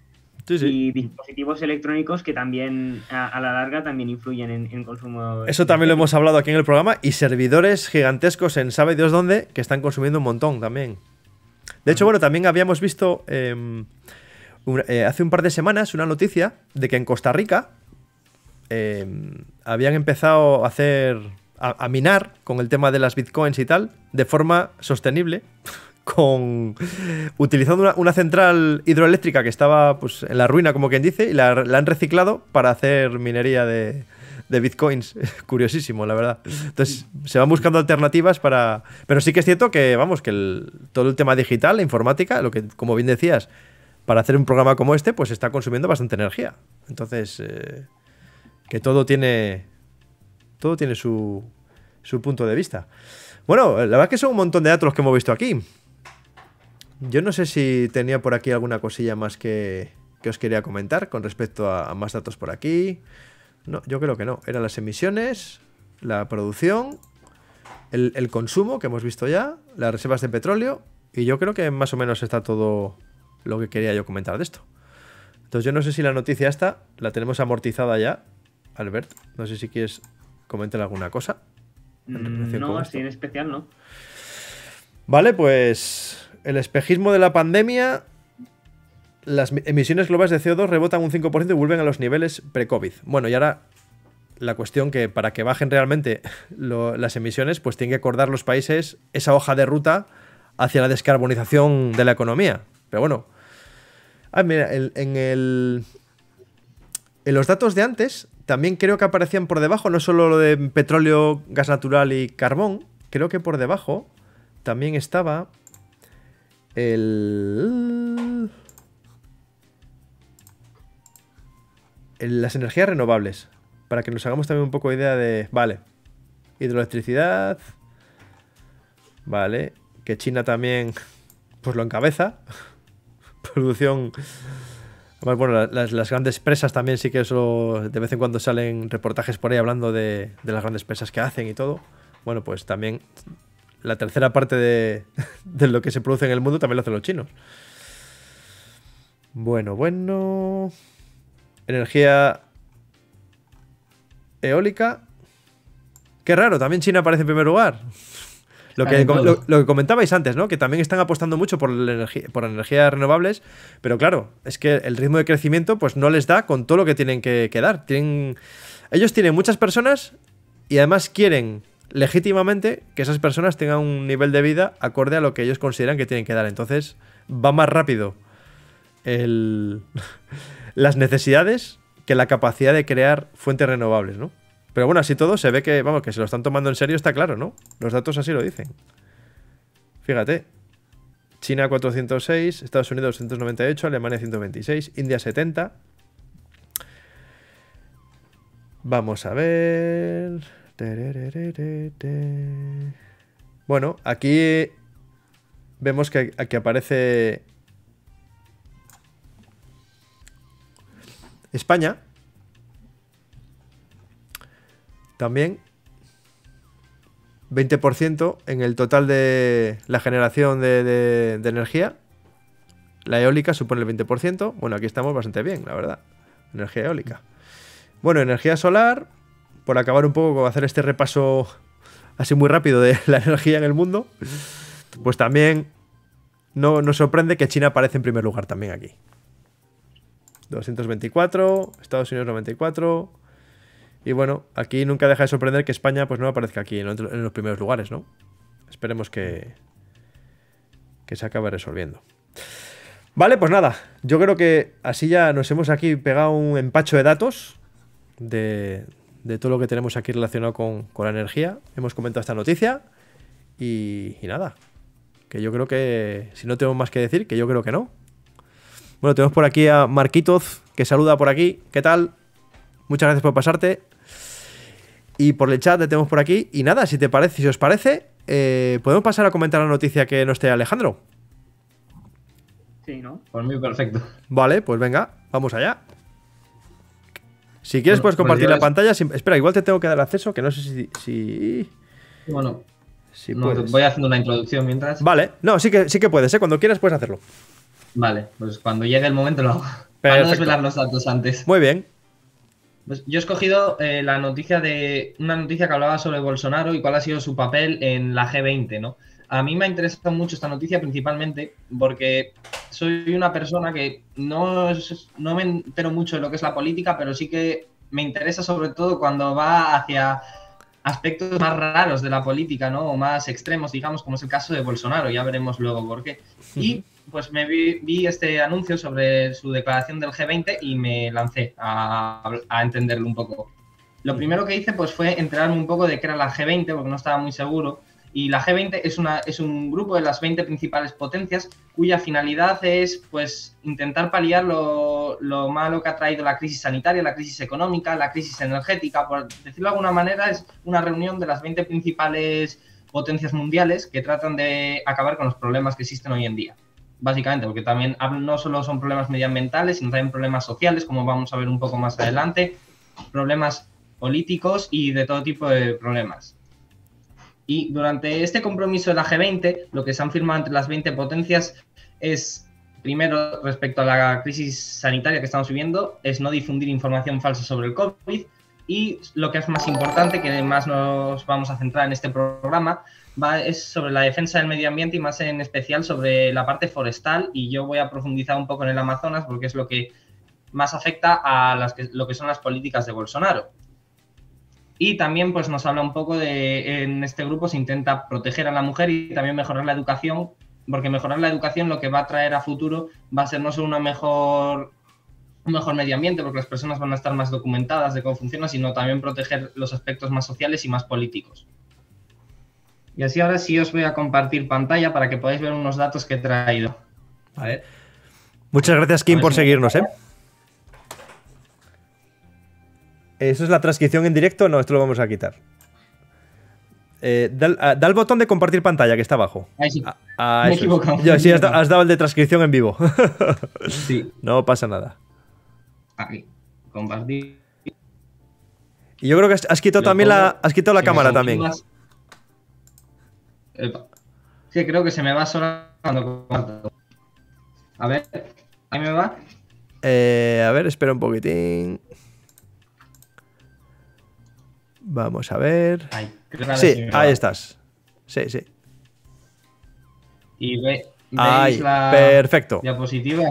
y dispositivos electrónicos que también a, la larga también influyen en, en, consumo. Eso también lo hemos hablado aquí en el programa y servidores gigantescos en sabe Dios dónde que están consumiendo un montón también. De hecho, bueno, también habíamos visto em, eh, hace un par de semanas una noticia de que en Costa Rica Em, habían empezado a hacer, a, minar con el tema de las bitcoins y tal, de forma sostenible, con utilizando una, central hidroeléctrica que estaba pues, en la ruina, como quien dice, y la, han reciclado para hacer minería de, bitcoins. Curiosísimo, la verdad. Entonces, se van buscando alternativas para. Pero sí que es cierto que, vamos, que todo el tema digital, la informática, lo que, como bien decías, para hacer un programa como este, pues está consumiendo bastante energía. Entonces. Eh, que todo tiene, todo tiene su, su punto de vista. Bueno, la verdad es que son un montón de datos que hemos visto aquí. Yo no sé si tenía por aquí alguna cosilla más que, que os quería comentar con respecto a, más datos por aquí. No, yo creo que no. Eran las emisiones, la producción, el, el, consumo que hemos visto ya, las reservas de petróleo. Y yo creo que más o menos está todo lo que quería yo comentar de esto. Entonces yo no sé si la noticia esta la tenemos amortizada ya Albert, no sé si quieres comentar alguna cosa. Mm, no, así en especial no. Vale, pues el espejismo de la pandemia. Las emisiones globales de CO2 rebotan un 5% y vuelven a los niveles pre-COVID. Bueno, y ahora la cuestión que para que bajen realmente las emisiones, pues tienen que acordar los países esa hoja de ruta hacia la descarbonización de la economía. Pero bueno. Ah, mira, en el. En los datos de antes también creo que aparecían por debajo, no solo lo de petróleo, gas natural y carbón, creo que por debajo también estaba el... las energías renovables, para que nos hagamos también un poco idea de... Vale, hidroelectricidad, vale, que China también pues lo encabeza, producción bueno, las, grandes presas también sí que eso, de vez en cuando salen reportajes por ahí hablando de, las grandes presas que hacen y todo. Bueno, pues también la tercera parte de, de, lo que se produce en el mundo también lo hacen los chinos. Bueno, bueno. Energía eólica. Qué raro, también China aparece en primer lugar. Lo que, comentabais antes, ¿no? Que también están apostando mucho por, por energías renovables, pero claro, es que el ritmo de crecimiento pues no les da con todo lo que tienen que, quedar. dar. Tienen, ellos tienen muchas personas y además quieren legítimamente que esas personas tengan un nivel de vida acorde a lo que ellos consideran que tienen que dar. Entonces, va más rápido las necesidades que la capacidad de crear fuentes renovables, ¿no? Pero bueno, así todo se ve que, vamos, que se lo están tomando en serio, está claro, ¿no? Los datos así lo dicen. Fíjate. China 406, Estados Unidos 298, Alemania 126, India 70. Vamos a ver. Bueno, aquí vemos que, aquí aparece España, También 20% en el total de la generación de, energía. La eólica supone el 20%. Bueno, aquí estamos bastante bien, la verdad. Energía eólica. Bueno, energía solar. Por acabar un poco con hacer este repaso así muy rápido de la energía en el mundo. Pues también no, nos sorprende que China aparece en primer lugar también aquí. 224, Estados Unidos 94, y bueno, aquí nunca deja de sorprender que España pues no aparezca aquí en, los primeros lugares, ¿no? Esperemos que, que se acabe resolviendo. Vale, pues nada, yo creo que así ya nos hemos aquí pegado un empacho de datos de, todo lo que tenemos aquí relacionado con, la energía. Hemos comentado esta noticia y, y, nada, que yo creo que, si no tengo más que decir, que yo creo que no. Bueno, tenemos por aquí a Marquitos, que saluda por aquí. ¿Qué tal? Muchas gracias por pasarte. Y por el chat le tenemos por aquí. Y nada, si te parece, si os parece, eh, podemos pasar a comentar la noticia que no trae Alejandro. Sí, ¿no? Por mí, perfecto. Vale, pues venga, vamos allá. Si quieres, puedes pues compartir la pantalla. Espera, igual te tengo que dar acceso, que no sé si. Sí, Bueno, si no, voy haciendo una introducción mientras. Vale, no, sí que, sí que puedes, ¿eh? cuando quieras puedes hacerlo. Vale, pues cuando llegue el momento lo hago. Para no desvelar los datos antes. Muy bien, pues yo he escogido eh, la noticia de una noticia que hablaba sobre Bolsonaro y cuál ha sido su papel en la G20, ¿no? A mí me ha interesado mucho esta noticia principalmente porque soy una persona que no, no me entero mucho de lo que es la política, pero sí que me interesa sobre todo cuando va hacia aspectos más raros de la política, ¿no? O más extremos, digamos, como es el caso de Bolsonaro, ya veremos luego por qué. Y pues me vi, este anuncio sobre su declaración del G20 y me lancé a, entenderlo un poco. Lo primero que hice pues fue enterarme un poco de qué era la G20 porque no estaba muy seguro. Y la G20 es, una, es un grupo de las 20 principales potencias cuya finalidad es pues intentar paliar lo, lo malo que ha traído la crisis sanitaria, la crisis económica, la crisis energética. Por decirlo de alguna manera, es una reunión de las 20 principales potencias mundiales que tratan de acabar con los problemas que existen hoy en día básicamente, porque también no solo son problemas medioambientales, sino también problemas sociales, como vamos a ver un poco más adelante, problemas políticos y de todo tipo de problemas. Y durante este compromiso de la G20, lo que se han firmado entre las 20 potencias es, primero, respecto a la crisis sanitaria que estamos viviendo, es no difundir información falsa sobre el COVID. Y lo que es más importante, que además nos vamos a centrar en este programa, es sobre la defensa del medio ambiente y más en especial sobre la parte forestal y yo voy a profundizar un poco en el Amazonas porque es lo que más afecta a las que, lo que son las políticas de Bolsonaro. Y también pues, nos habla un poco de, en este grupo se intenta proteger a la mujer y también mejorar la educación, porque mejorar la educación lo que va a traer a futuro va a ser no solo una mejor, un mejor medio ambiente, porque las personas van a estar más documentadas de cómo funciona, sino también proteger los aspectos más sociales y más políticos. Y así ahora sí os voy a compartir pantalla para que podáis ver unos datos que he traído. Muchas gracias, Kim, por seguirnos, ¿eh? ¿Eso es la transcripción en directo? No, esto lo vamos a quitar. Eh, da, el ah, botón de compartir pantalla que está abajo. Ahí sí. Ah, ah, me he equivocado. sí, has, dado el de transcripción en vivo. sí. No pasa nada. Compartir. Y yo creo que has, quitado también la, has quitado la cámara también creo que se me va comparto. A ver, ahí me va. Eh, a ver, espera un poquitín. Vamos a ver. sí, ahí estás. Sí, sí. Y ve, veis la perfecto. diapositiva.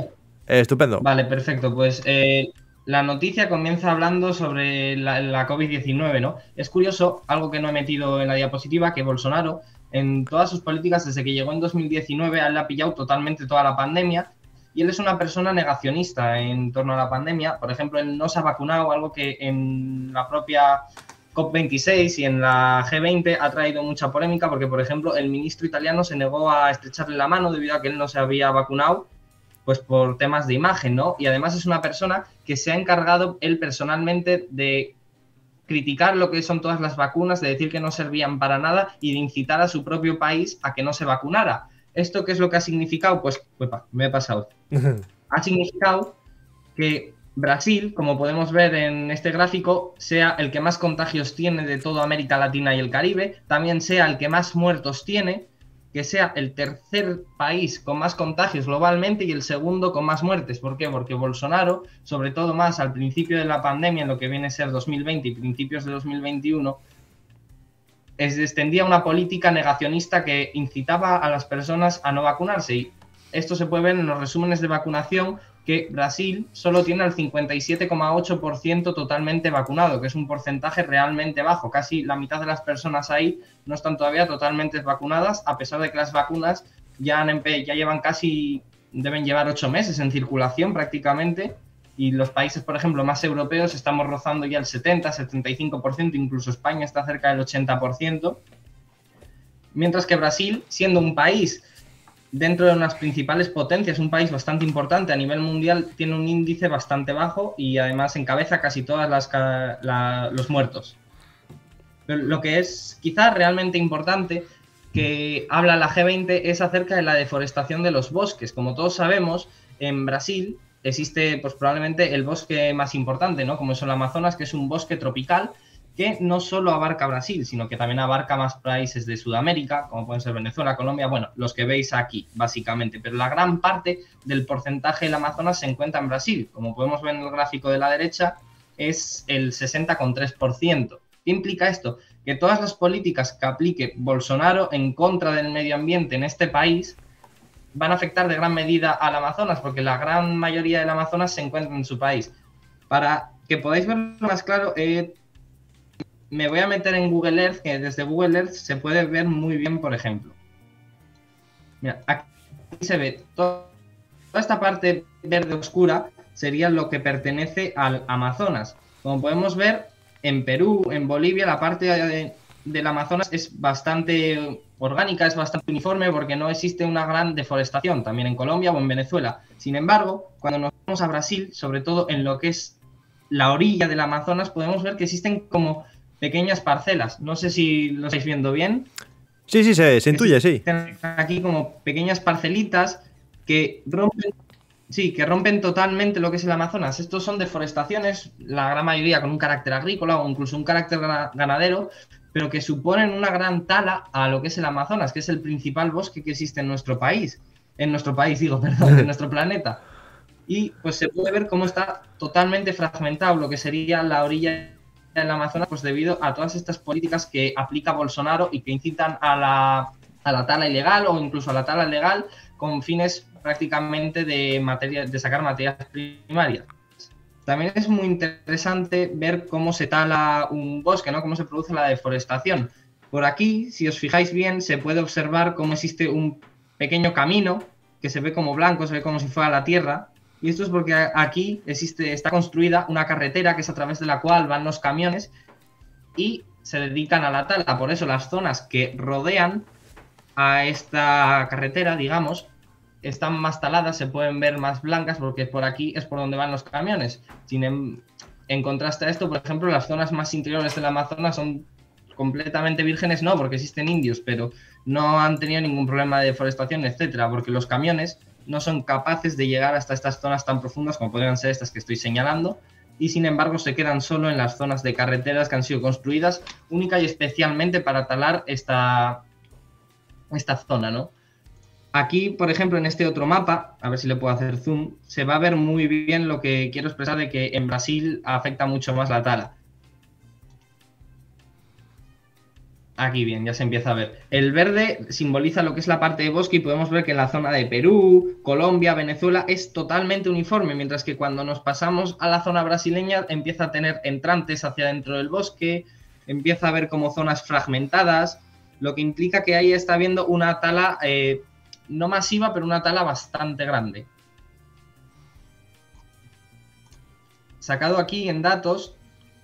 Estupendo. Vale, perfecto. Pues eh, la noticia comienza hablando sobre la, la COVID-19, ¿no? Es curioso, algo que no he metido en la diapositiva, que Bolsonaro en todas sus políticas desde que llegó en 2019, a la le ha pillado totalmente toda la pandemia y él es una persona negacionista en torno a la pandemia. Por ejemplo, él no se ha vacunado, algo que en la propia COP26 y en la G20 ha traído mucha polémica porque, por ejemplo, el ministro italiano se negó a estrecharle la mano debido a que él no se había vacunado, pues por temas de imagen, ¿no? Y además es una persona que se ha encargado él personalmente de criticar lo que son todas las vacunas, de decir que no servían para nada y de incitar a su propio país a que no se vacunara. ¿Esto qué es lo que ha significado? Pues, me he pasado. ha significado que Brasil, como podemos ver en este gráfico, sea el que más contagios tiene de toda América Latina y el Caribe, también sea el que más muertos tiene, que sea el tercer país con más contagios globalmente y el segundo con más muertes. ¿Por qué? Porque Bolsonaro, sobre todo más al principio de la pandemia, en lo que viene a ser 2020 y principios de 2021, extendía una política negacionista que incitaba a las personas a no vacunarse. Y esto se puede ver en los resúmenes de vacunación que Brasil solo tiene al 57,8% totalmente vacunado, que es un porcentaje realmente bajo. Casi la mitad de las personas ahí no están todavía totalmente vacunadas, a pesar de que las vacunas ya, han, ya llevan casi, deben llevar ocho meses en circulación prácticamente. Y los países, por ejemplo, más europeos estamos rozando ya el 70, 75%, incluso España está cerca del 80%. Mientras que Brasil, siendo un país dentro de unas principales potencias, un país bastante importante a nivel mundial, tiene un índice bastante bajo y además encabeza casi todas las los muertos. lo que es quizás realmente importante que habla la G20 es acerca de la deforestación de los bosques. Como todos sabemos, en Brasil existe pues probablemente el bosque más importante, ¿no? Como son el Amazonas, que es un bosque tropical que no solo abarca Brasil, sino que también abarca más países de Sudamérica, como pueden ser Venezuela, Colombia, bueno, los que veis aquí, básicamente. Pero la gran parte del porcentaje del Amazonas se encuentra en Brasil. Como podemos ver en el gráfico de la derecha, es el 60,3%. ¿Qué implica esto? Que todas las políticas que aplique Bolsonaro en contra del medio ambiente en este país van a afectar de gran medida al Amazonas, porque la gran mayoría del Amazonas se encuentra en su país. Para que podáis verlo más claro, eh, me voy a meter en Google Earth, que desde Google Earth se puede ver muy bien, por ejemplo. Mira, aquí se ve toda esta parte verde oscura sería lo que pertenece al Amazonas. Como podemos ver, en Perú, en Bolivia, la parte del Amazonas es bastante orgánica, es bastante uniforme porque no existe una gran deforestación, también en Colombia o en Venezuela. Sin embargo, cuando nos vamos a Brasil, sobre todo en lo que es la orilla del Amazonas, podemos ver que existen como pequeñas parcelas. No sé si lo estáis viendo bien. Sí, sí, se, se intuye, sí. Aquí como pequeñas parcelitas que rompen, sí, que rompen totalmente lo que es el Amazonas. Estos son deforestaciones, la gran mayoría con un carácter agrícola o incluso un carácter ganadero, pero que suponen una gran tala a lo que es el Amazonas, que es el principal bosque que existe en nuestro país, en nuestro país, digo, perdón, en nuestro planeta. Y pues se puede ver cómo está totalmente fragmentado lo que sería la orilla en el Amazonas pues debido a todas estas políticas que aplica Bolsonaro y que incitan a la, tala ilegal o incluso a la tala legal con fines prácticamente de, materia, de sacar materias primarias. También es muy interesante ver cómo se tala un bosque, ¿no? cómo se produce la deforestación. Por aquí, si os fijáis bien, se puede observar cómo existe un pequeño camino que se ve como blanco, se ve como si fuera la tierra, y esto es porque aquí existe, está construida una carretera que es a través de la cual van los camiones y se dedican a la tala. Por eso las zonas que rodean a esta carretera, digamos, están más taladas, se pueden ver más blancas porque por aquí es por donde van los camiones. en, em, en contraste a esto, por ejemplo, las zonas más interiores del Amazonas son completamente vírgenes, no, porque existen indios, pero no han tenido ningún problema de deforestación, etcétera, porque los camiones no son capaces de llegar hasta estas zonas tan profundas como podrían ser estas que estoy señalando, y sin embargo se quedan solo en las zonas de carreteras que han sido construidas única y especialmente para talar esta, esta zona, ¿no? Aquí, por ejemplo, en este otro mapa, a ver si le puedo hacer zoom, se va a ver muy bien lo que quiero expresar de que en Brasil afecta mucho más la tala. Aquí bien, ya se empieza a ver. El verde simboliza lo que es la parte de bosque y podemos ver que en la zona de Perú, Colombia, Venezuela es totalmente uniforme, mientras que cuando nos pasamos a la zona brasileña empieza a tener entrantes hacia dentro del bosque, empieza a ver como zonas fragmentadas, lo que implica que ahí está habiendo una tala eh, no masiva, pero una tala bastante grande. Sacado aquí en datos,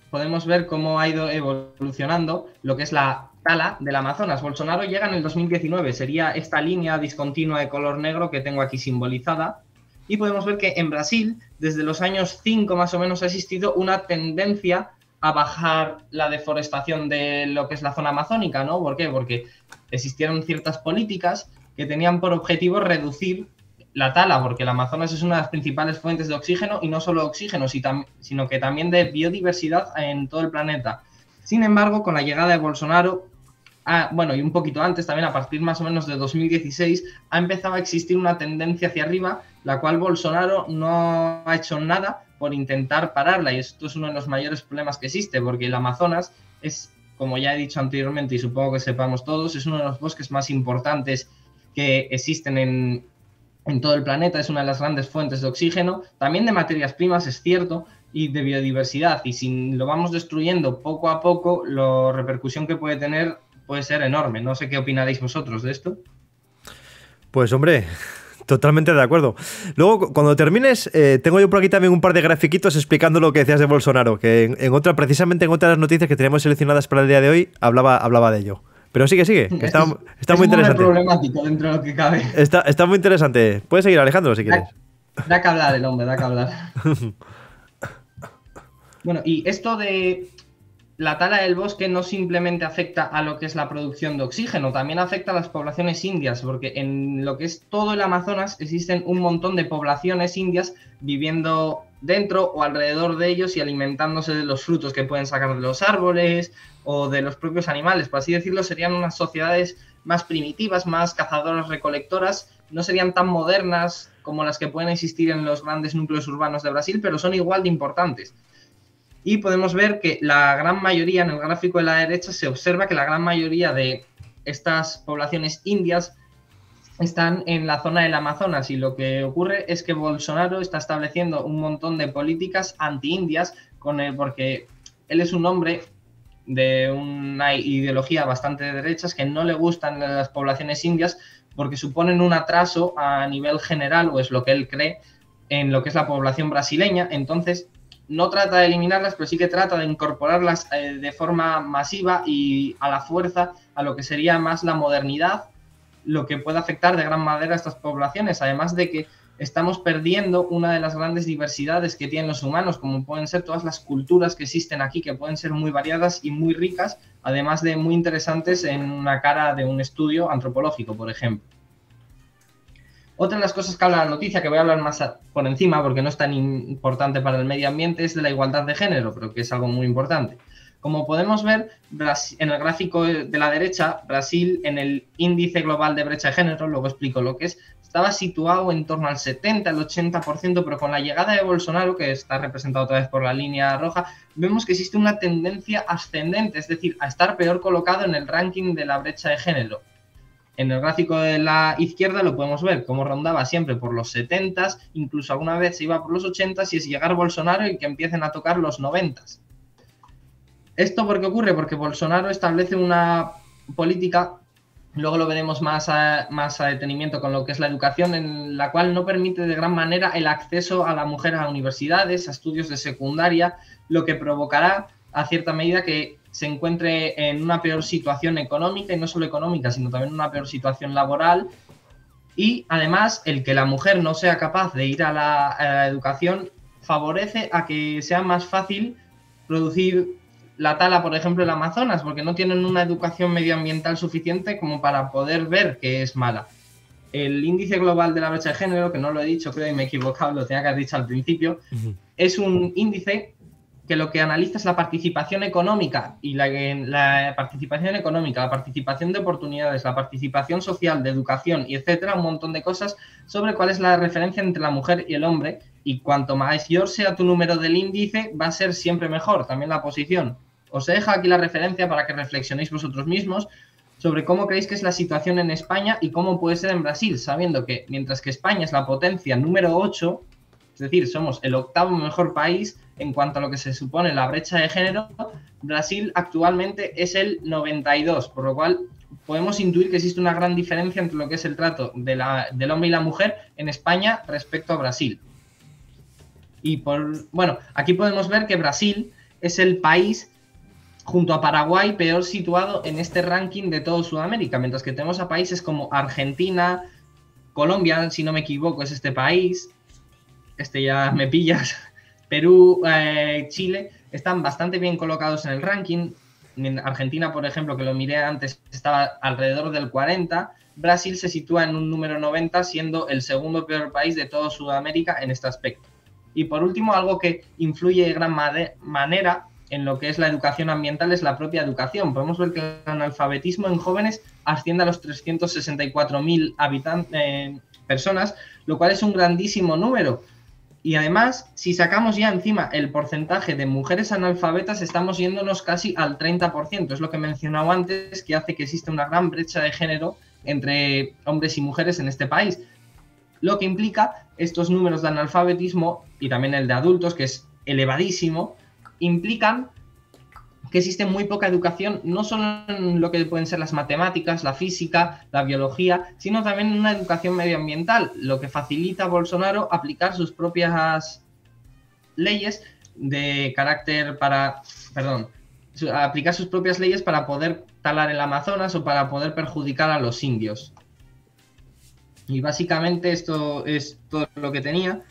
podemos ver cómo ha ido evolucionando lo que es la Tala del Amazonas. Bolsonaro llega en el 2019. Sería esta línea discontinua de color negro que tengo aquí simbolizada. Y podemos ver que en Brasil, desde los años 5 más o menos, ha existido una tendencia a bajar la deforestación de lo que es la zona amazónica, ¿no? ¿Por qué? Porque existieron ciertas políticas que tenían por objetivo reducir la tala, porque el Amazonas es una de las principales fuentes de oxígeno y no solo oxígeno, sino que también de biodiversidad en todo el planeta. Sin embargo, con la llegada de Bolsonaro, Ah, bueno, y un poquito antes también, a partir más o menos de 2016, ha empezado a existir una tendencia hacia arriba, la cual Bolsonaro no ha hecho nada por intentar pararla. Y esto es uno de los mayores problemas que existe, porque el Amazonas es, como ya he dicho anteriormente y supongo que sepamos todos, es uno de los bosques más importantes que existen en, en todo el planeta, es una de las grandes fuentes de oxígeno, también de materias primas, es cierto, y de biodiversidad. Y si lo vamos destruyendo poco a poco, la repercusión que puede tener puede ser enorme. No sé qué opinaréis vosotros de esto. Pues hombre, Totalmente de acuerdo. Luego, cuando termines, eh, tengo yo por aquí también un par de grafiquitos explicando lo que decías de Bolsonaro, que en, otra, precisamente en otra de las noticias que teníamos seleccionadas para el día de hoy, hablaba, hablaba de ello. Pero sigue, sigue, que está, está muy interesante. problemático dentro de lo que cabe. Está, muy interesante. Puedes seguir, Alejandro, si quieres. da que hablar el hombre, da que hablar. bueno, y esto de la tala del bosque no simplemente afecta a lo que es la producción de oxígeno, también afecta a las poblaciones indias, porque en lo que es todo el Amazonas existen un montón de poblaciones indias viviendo dentro o alrededor de ellos y alimentándose de los frutos que pueden sacar de los árboles o de los propios animales. Por así decirlo, serían unas sociedades más primitivas, más cazadoras, recolectoras, no serían tan modernas como las que pueden existir en los grandes núcleos urbanos de Brasil, pero son igual de importantes y podemos ver que la gran mayoría, en el gráfico de la derecha, se observa que la gran mayoría de estas poblaciones indias están en la zona del Amazonas y lo que ocurre es que Bolsonaro está estableciendo un montón de políticas anti-indias porque él es un hombre de una ideología bastante de derechas que no le gustan las poblaciones indias porque suponen un atraso a nivel general o es lo que él cree en lo que es la población brasileña. Entonces no trata de eliminarlas, pero sí que trata de incorporarlas eh, de forma masiva y a la fuerza a lo que sería más la modernidad, lo que puede afectar de gran manera a estas poblaciones, además de que estamos perdiendo una de las grandes diversidades que tienen los humanos, como pueden ser todas las culturas que existen aquí, que pueden ser muy variadas y muy ricas, además de muy interesantes en una cara de un estudio antropológico, por ejemplo. Otra de las cosas que habla la noticia, que voy a hablar más por encima porque no es tan importante para el medio ambiente, es de la igualdad de género, pero que es algo muy importante. Como podemos ver en el gráfico de la derecha, Brasil en el índice global de brecha de género, luego explico lo que es, estaba situado en torno al 70, al 80%, pero con la llegada de Bolsonaro, que está representado otra vez por la línea roja, vemos que existe una tendencia ascendente, es decir, a estar peor colocado en el ranking de la brecha de género. En el gráfico de la izquierda lo podemos ver, cómo rondaba siempre por los 70, incluso alguna vez se iba por los 80 y es llegar Bolsonaro y que empiecen a tocar los 90. ¿Esto por qué ocurre? Porque Bolsonaro establece una política, luego lo veremos más más a detenimiento con lo que es la educación, en la cual no permite de gran manera el acceso a la mujer a universidades, a estudios de secundaria, lo que provocará a cierta medida que se encuentre en una peor situación económica, y no solo económica, sino también una peor situación laboral. Y además, el que la mujer no sea capaz de ir a la, educación favorece a que sea más fácil producir la tala, por ejemplo, en Amazonas, porque no tienen una educación medioambiental suficiente como para poder ver que es mala. El índice global de la brecha de género, que no lo he dicho, creo y me he equivocado, lo tenía que haber dicho al principio, es un índice que lo que analiza es la participación económica y la, participación económica, la participación de oportunidades, la participación social, de educación y etcétera, un montón de cosas sobre cuál es la referencia entre la mujer y el hombre. Y cuanto mayor sea tu número del índice, va a ser siempre mejor, también la posición. Os dejo aquí la referencia para que reflexionéis vosotros mismos sobre cómo creéis que es la situación en España y cómo puede ser en Brasil, sabiendo que mientras que España es la potencia número 8, es decir, somos el octavo mejor país, en cuanto a lo que se supone la brecha de género, Brasil actualmente es el 92, por lo cual podemos intuir que existe una gran diferencia entre lo que es el trato del hombre y la mujer en España respecto a Brasil. Y por, bueno, aquí podemos ver que Brasil es el país junto a Paraguay peor situado en este ranking de todo Sudamérica, mientras que tenemos a países como Argentina, Colombia, si no me equivoco, es este país. Este ya me pillas. Perú, eh, y Chile están bastante bien colocados en el ranking. En Argentina, por ejemplo, que lo miré antes, estaba alrededor del 40. Brasil se sitúa en un número 90, siendo el segundo peor país de toda Sudamérica en este aspecto. Y por último, algo que influye de gran manera en lo que es la educación ambiental es la propia educación. Podemos ver que el analfabetismo en jóvenes asciende a los 364.000 habitantes eh, personas, lo cual es un grandísimo número. Y además, si sacamos ya encima el porcentaje de mujeres analfabetas, estamos yéndonos casi al 30%. Es lo que mencionaba antes, que hace que existe una gran brecha de género entre hombres y mujeres en este país. Lo que implica estos números de analfabetismo y también el de adultos, que es elevadísimo, implican que existe muy poca educación, no solo en lo que pueden ser las matemáticas, la física, la biología, sino también en una educación medioambiental, lo que facilita a Bolsonaro aplicar sus propias leyes de carácter para, perdón, aplicar sus propias leyes para poder talar el Amazonas o para poder perjudicar a los indios. Y básicamente esto es todo lo que tenía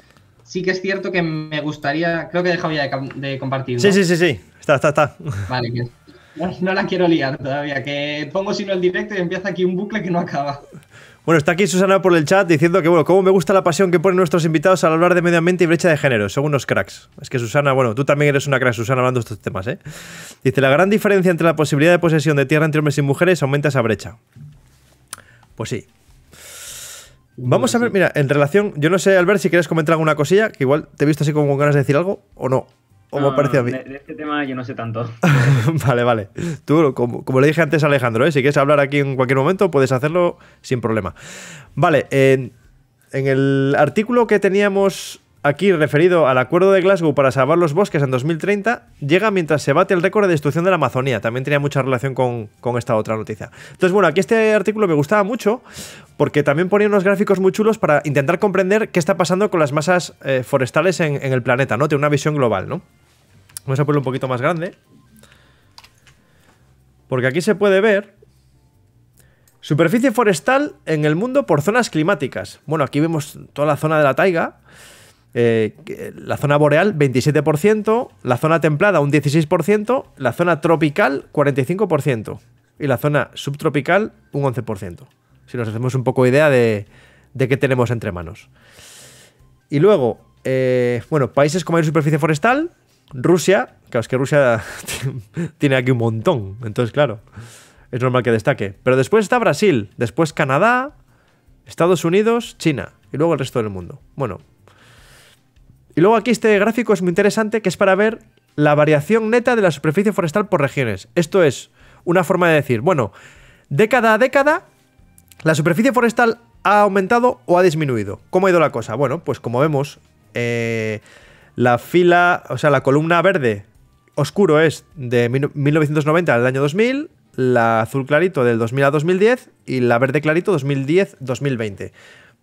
sí que es cierto que me gustaría. Creo que he dejado ya de, compartir. Sí, sí, sí, sí. Está, está, está. Vale, no, la quiero liar todavía. Que pongo sino el directo y empieza aquí un bucle que no acaba. Bueno, está aquí Susana por el chat diciendo que, bueno, cómo me gusta la pasión que ponen nuestros invitados al hablar de medio ambiente y brecha de género, según los cracks. Es que Susana, bueno, tú también eres una crack, Susana, hablando de estos temas, ¿eh? Dice, la gran diferencia entre la posibilidad de posesión de tierra entre hombres y mujeres aumenta esa brecha. Pues sí, Vamos a ver, mira, en relación, yo no sé, Albert, si quieres comentar alguna cosilla, que igual te he visto así como con ganas de decir algo o no. O me parece a mí. De, este tema yo no sé tanto. vale, vale. Tú, como, le dije antes a Alejandro, ¿eh? si quieres hablar aquí en cualquier momento, puedes hacerlo sin problema. Vale, en, el artículo que teníamos aquí referido al acuerdo de Glasgow para salvar los bosques en 2030, llega mientras se bate el récord de destrucción de la Amazonía. También tenía mucha relación con, con esta otra noticia. Entonces, bueno, aquí este artículo me gustaba mucho porque también ponía unos gráficos muy chulos para intentar comprender qué está pasando con las masas eh, forestales en, el planeta, ¿no? Tiene una visión global, ¿no? Vamos a ponerlo un poquito más grande. Porque aquí se puede ver superficie forestal en el mundo por zonas climáticas. Bueno, aquí vemos toda la zona de la taiga. Eh, la zona boreal 27%, la zona templada un 16%, la zona tropical 45% y la zona subtropical un 11% si nos hacemos un poco idea de, qué tenemos entre manos. Y luego, eh, bueno, países con mayor superficie forestal, Rusia, claro, es que Rusia tiene aquí un montón, entonces claro, es normal que destaque. Pero después está Brasil, después Canadá, Estados Unidos, China, y luego el resto del mundo. Bueno. Y luego aquí este gráfico es muy interesante, que es para ver la variación neta de la superficie forestal por regiones. Esto es una forma de decir, bueno, década a década, ¿La superficie forestal ha aumentado o ha disminuido? ¿Cómo ha ido la cosa? Bueno, pues como vemos, eh, la fila, o sea, la columna verde oscuro es de 1990 al año 2000, la azul clarito del 2000 a 2010 y la verde clarito 2010-2020.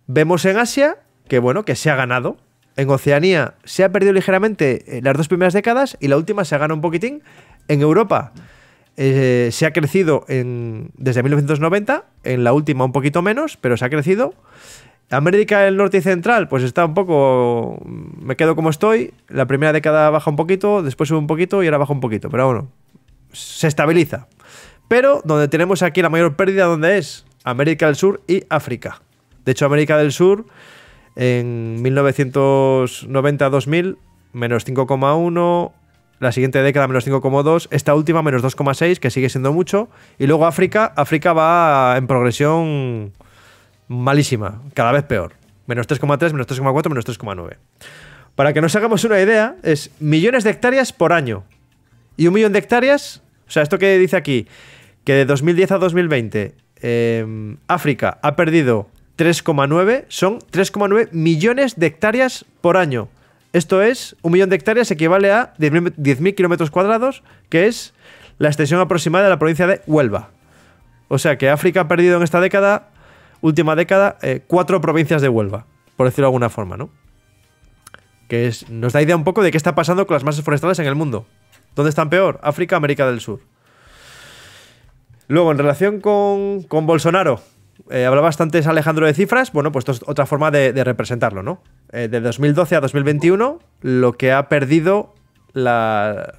Vemos en Asia que, bueno, que se ha ganado. En Oceanía se ha perdido ligeramente eh, las dos primeras décadas y la última se ha ganado un poquitín. En Europa eh, se ha crecido en, desde 1990, en la última un poquito menos, pero se ha crecido. América del Norte y Central, pues está un poco. Me quedo como estoy. La primera década baja un poquito, después sube un poquito y ahora baja un poquito. Pero bueno, se estabiliza. Pero donde tenemos aquí la mayor pérdida, ¿dónde es? América del Sur y África. De hecho, América del Sur en 1990-2000, menos 5,1, la siguiente década menos 5,2, esta última menos 2,6, que sigue siendo mucho, y luego África, África va en progresión malísima, cada vez peor, menos 3,3, menos 3,4, menos 3,9. Para que nos hagamos una idea, es millones de hectáreas por año. Y un millón de hectáreas, o sea, esto que dice aquí, que de 2010 a 2020 em, África ha perdido 3,9, son 3,9 millones de hectáreas por año. Esto es, un millón de hectáreas equivale a 10.000 kilómetros cuadrados, que es la extensión aproximada de la provincia de Huelva. O sea que África ha perdido en esta década, última década, eh, cuatro provincias de Huelva, por decirlo de alguna forma, ¿no? Que es, nos da idea un poco de qué está pasando con las masas forestales en el mundo. ¿Dónde están peor? África, América del Sur. Luego, en relación con, Bolsonaro, eh, hablabas Alejandro de cifras, bueno, pues esto es otra forma de representarlo, ¿no? Eh, de 2012 a 2021, lo que ha perdido la,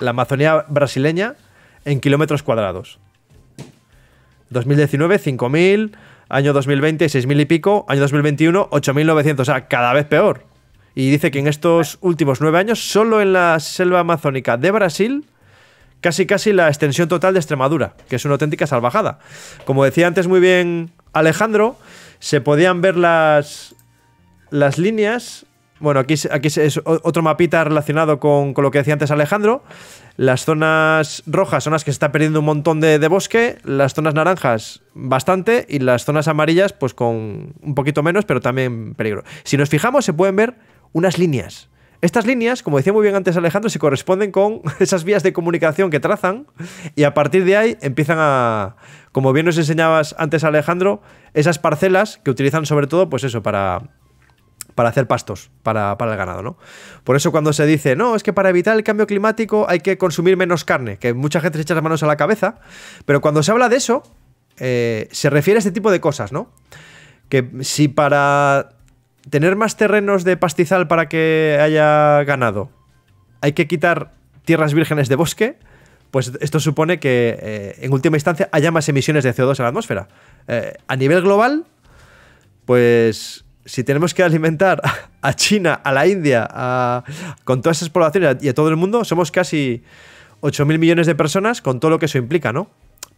la Amazonía brasileña en kilómetros cuadrados. 2019, 5.000, año 2020, 6.000 y pico, año 2021, 8.900, o sea, cada vez peor. Y dice que en estos últimos nueve años, solo en la selva amazónica de Brasil, casi casi la extensión total de Extremadura, que es una auténtica salvajada. Como decía antes muy bien Alejandro, se podían ver las, las líneas. Bueno, aquí, aquí es otro mapita relacionado con, lo que decía antes Alejandro. Las zonas rojas son las que se está perdiendo un montón de, de bosque, las zonas naranjas bastante y las zonas amarillas pues con un poquito menos, pero también peligro. Si nos fijamos se pueden ver unas líneas. Estas líneas, como decía muy bien antes Alejandro, se corresponden con esas vías de comunicación que trazan y a partir de ahí empiezan a, como bien nos enseñabas antes Alejandro, esas parcelas que utilizan sobre todo, pues eso, para para hacer pastos para, para, el ganado, ¿no? Por eso cuando se dice, no, es que para evitar el cambio climático hay que consumir menos carne, que mucha gente se echa las manos a la cabeza, pero cuando se habla de eso, eh, se refiere a este tipo de cosas, ¿no? Que si para tener más terrenos de pastizal para que haya ganado, hay que quitar tierras vírgenes de bosque, pues esto supone que eh, en última instancia haya más emisiones de CO2 en la atmósfera. Eh, a nivel global, pues si tenemos que alimentar a China, a la India, con todas esas poblaciones y a todo el mundo, somos casi 8.000 millones de personas con todo lo que eso implica, ¿no?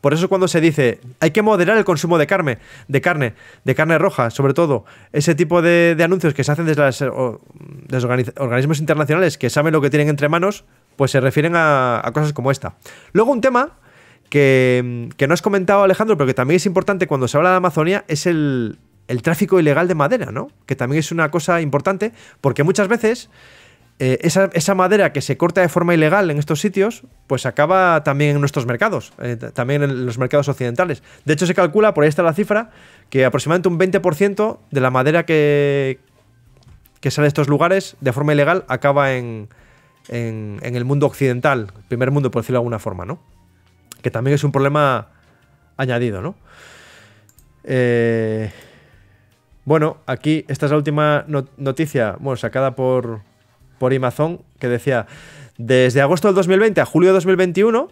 Por eso cuando se dice, hay que moderar el consumo de carne, de carne, de carne roja, sobre todo, ese tipo de, anuncios que se hacen desde, los organismos internacionales que saben lo que tienen entre manos, pues se refieren a, cosas como esta. Luego un tema que, no has comentado Alejandro, pero que también es importante cuando se habla de Amazonía, es el, el tráfico ilegal de madera, ¿no? Que también es una cosa importante, porque muchas veces eh, esa, madera que se corta de forma ilegal en estos sitios, pues acaba también en nuestros mercados, eh, también en los mercados occidentales. De hecho, se calcula, por ahí está la cifra, que aproximadamente un 20% de la madera que, que sale de estos lugares de forma ilegal acaba en, el mundo occidental, primer mundo, por decirlo de alguna forma, ¿no? Que también es un problema añadido, ¿no? Eh. Bueno, aquí esta es la última noticia, bueno, sacada por, por Amazon, que decía, desde agosto del 2020 a julio de 2021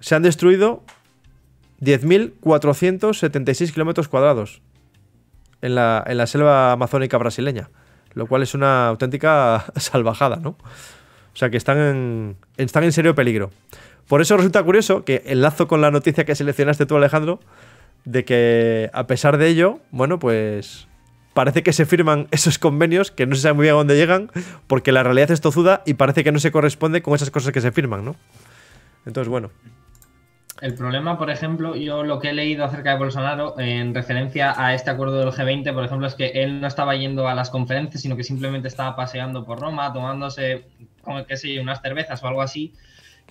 se han destruido 10.476 kilómetros cuadrados en la, en la selva amazónica brasileña, lo cual es una auténtica salvajada, ¿no? O sea que están en, están en serio peligro. Por eso resulta curioso que el lazo con la noticia que seleccionaste tú, Alejandro, de que a pesar de ello, bueno, pues parece que se firman esos convenios que no se sabe muy bien a dónde llegan, porque la realidad es tozuda y parece que no se corresponde con esas cosas que se firman, ¿no? Entonces, bueno. El problema, por ejemplo, yo lo que he leído acerca de Bolsonaro en referencia a este acuerdo del G20, por ejemplo, es que él no estaba yendo a las conferencias, sino que simplemente estaba paseando por Roma, tomándose, como, que sé unas cervezas o algo así,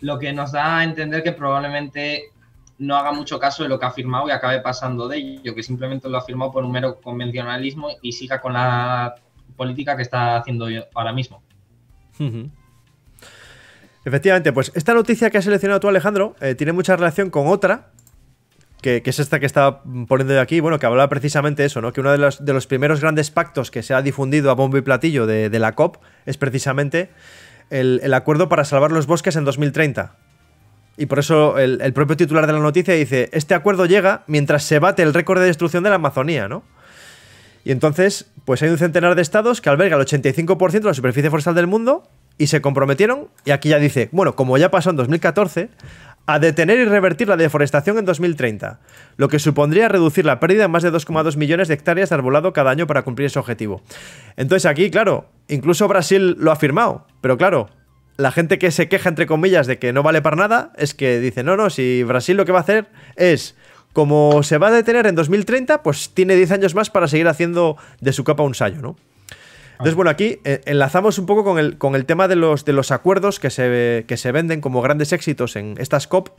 lo que nos da a entender que probablemente no haga mucho caso de lo que ha firmado y acabe pasando de ello, que simplemente lo ha firmado por un mero convencionalismo y siga con la política que está haciendo ahora mismo. Efectivamente, pues esta noticia que has seleccionado tú, Alejandro, eh, tiene mucha relación con otra, que, es esta que estaba poniendo aquí, bueno, que hablaba precisamente eso, ¿no? Que uno de los, primeros grandes pactos que se ha difundido a bombo y platillo de, la COP es precisamente el, el acuerdo para salvar los bosques en 2030. Y por eso el, propio titular de la noticia dice, este acuerdo llega mientras se bate el récord de destrucción de la Amazonía, ¿no? Y entonces, pues hay un centenar de estados que alberga el 85% de la superficie forestal del mundo y se comprometieron, y aquí ya dice, bueno, como ya pasó en 2014, a detener y revertir la deforestación en 2030, lo que supondría reducir la pérdida en más de 2,2 millones de hectáreas de arbolado cada año para cumplir ese objetivo. Entonces aquí, claro, incluso Brasil lo ha firmado, pero claro, la gente que se queja, entre comillas, de que no vale para nada, es que dice, no, no, si Brasil lo que va a hacer es, como se va a detener en 2030, pues tiene 10 años más para seguir haciendo de su capa un sayo, ¿no? Entonces, ah. bueno, aquí eh, enlazamos un poco con el, con el tema de los, de los acuerdos que se, que se venden como grandes éxitos en estas COP,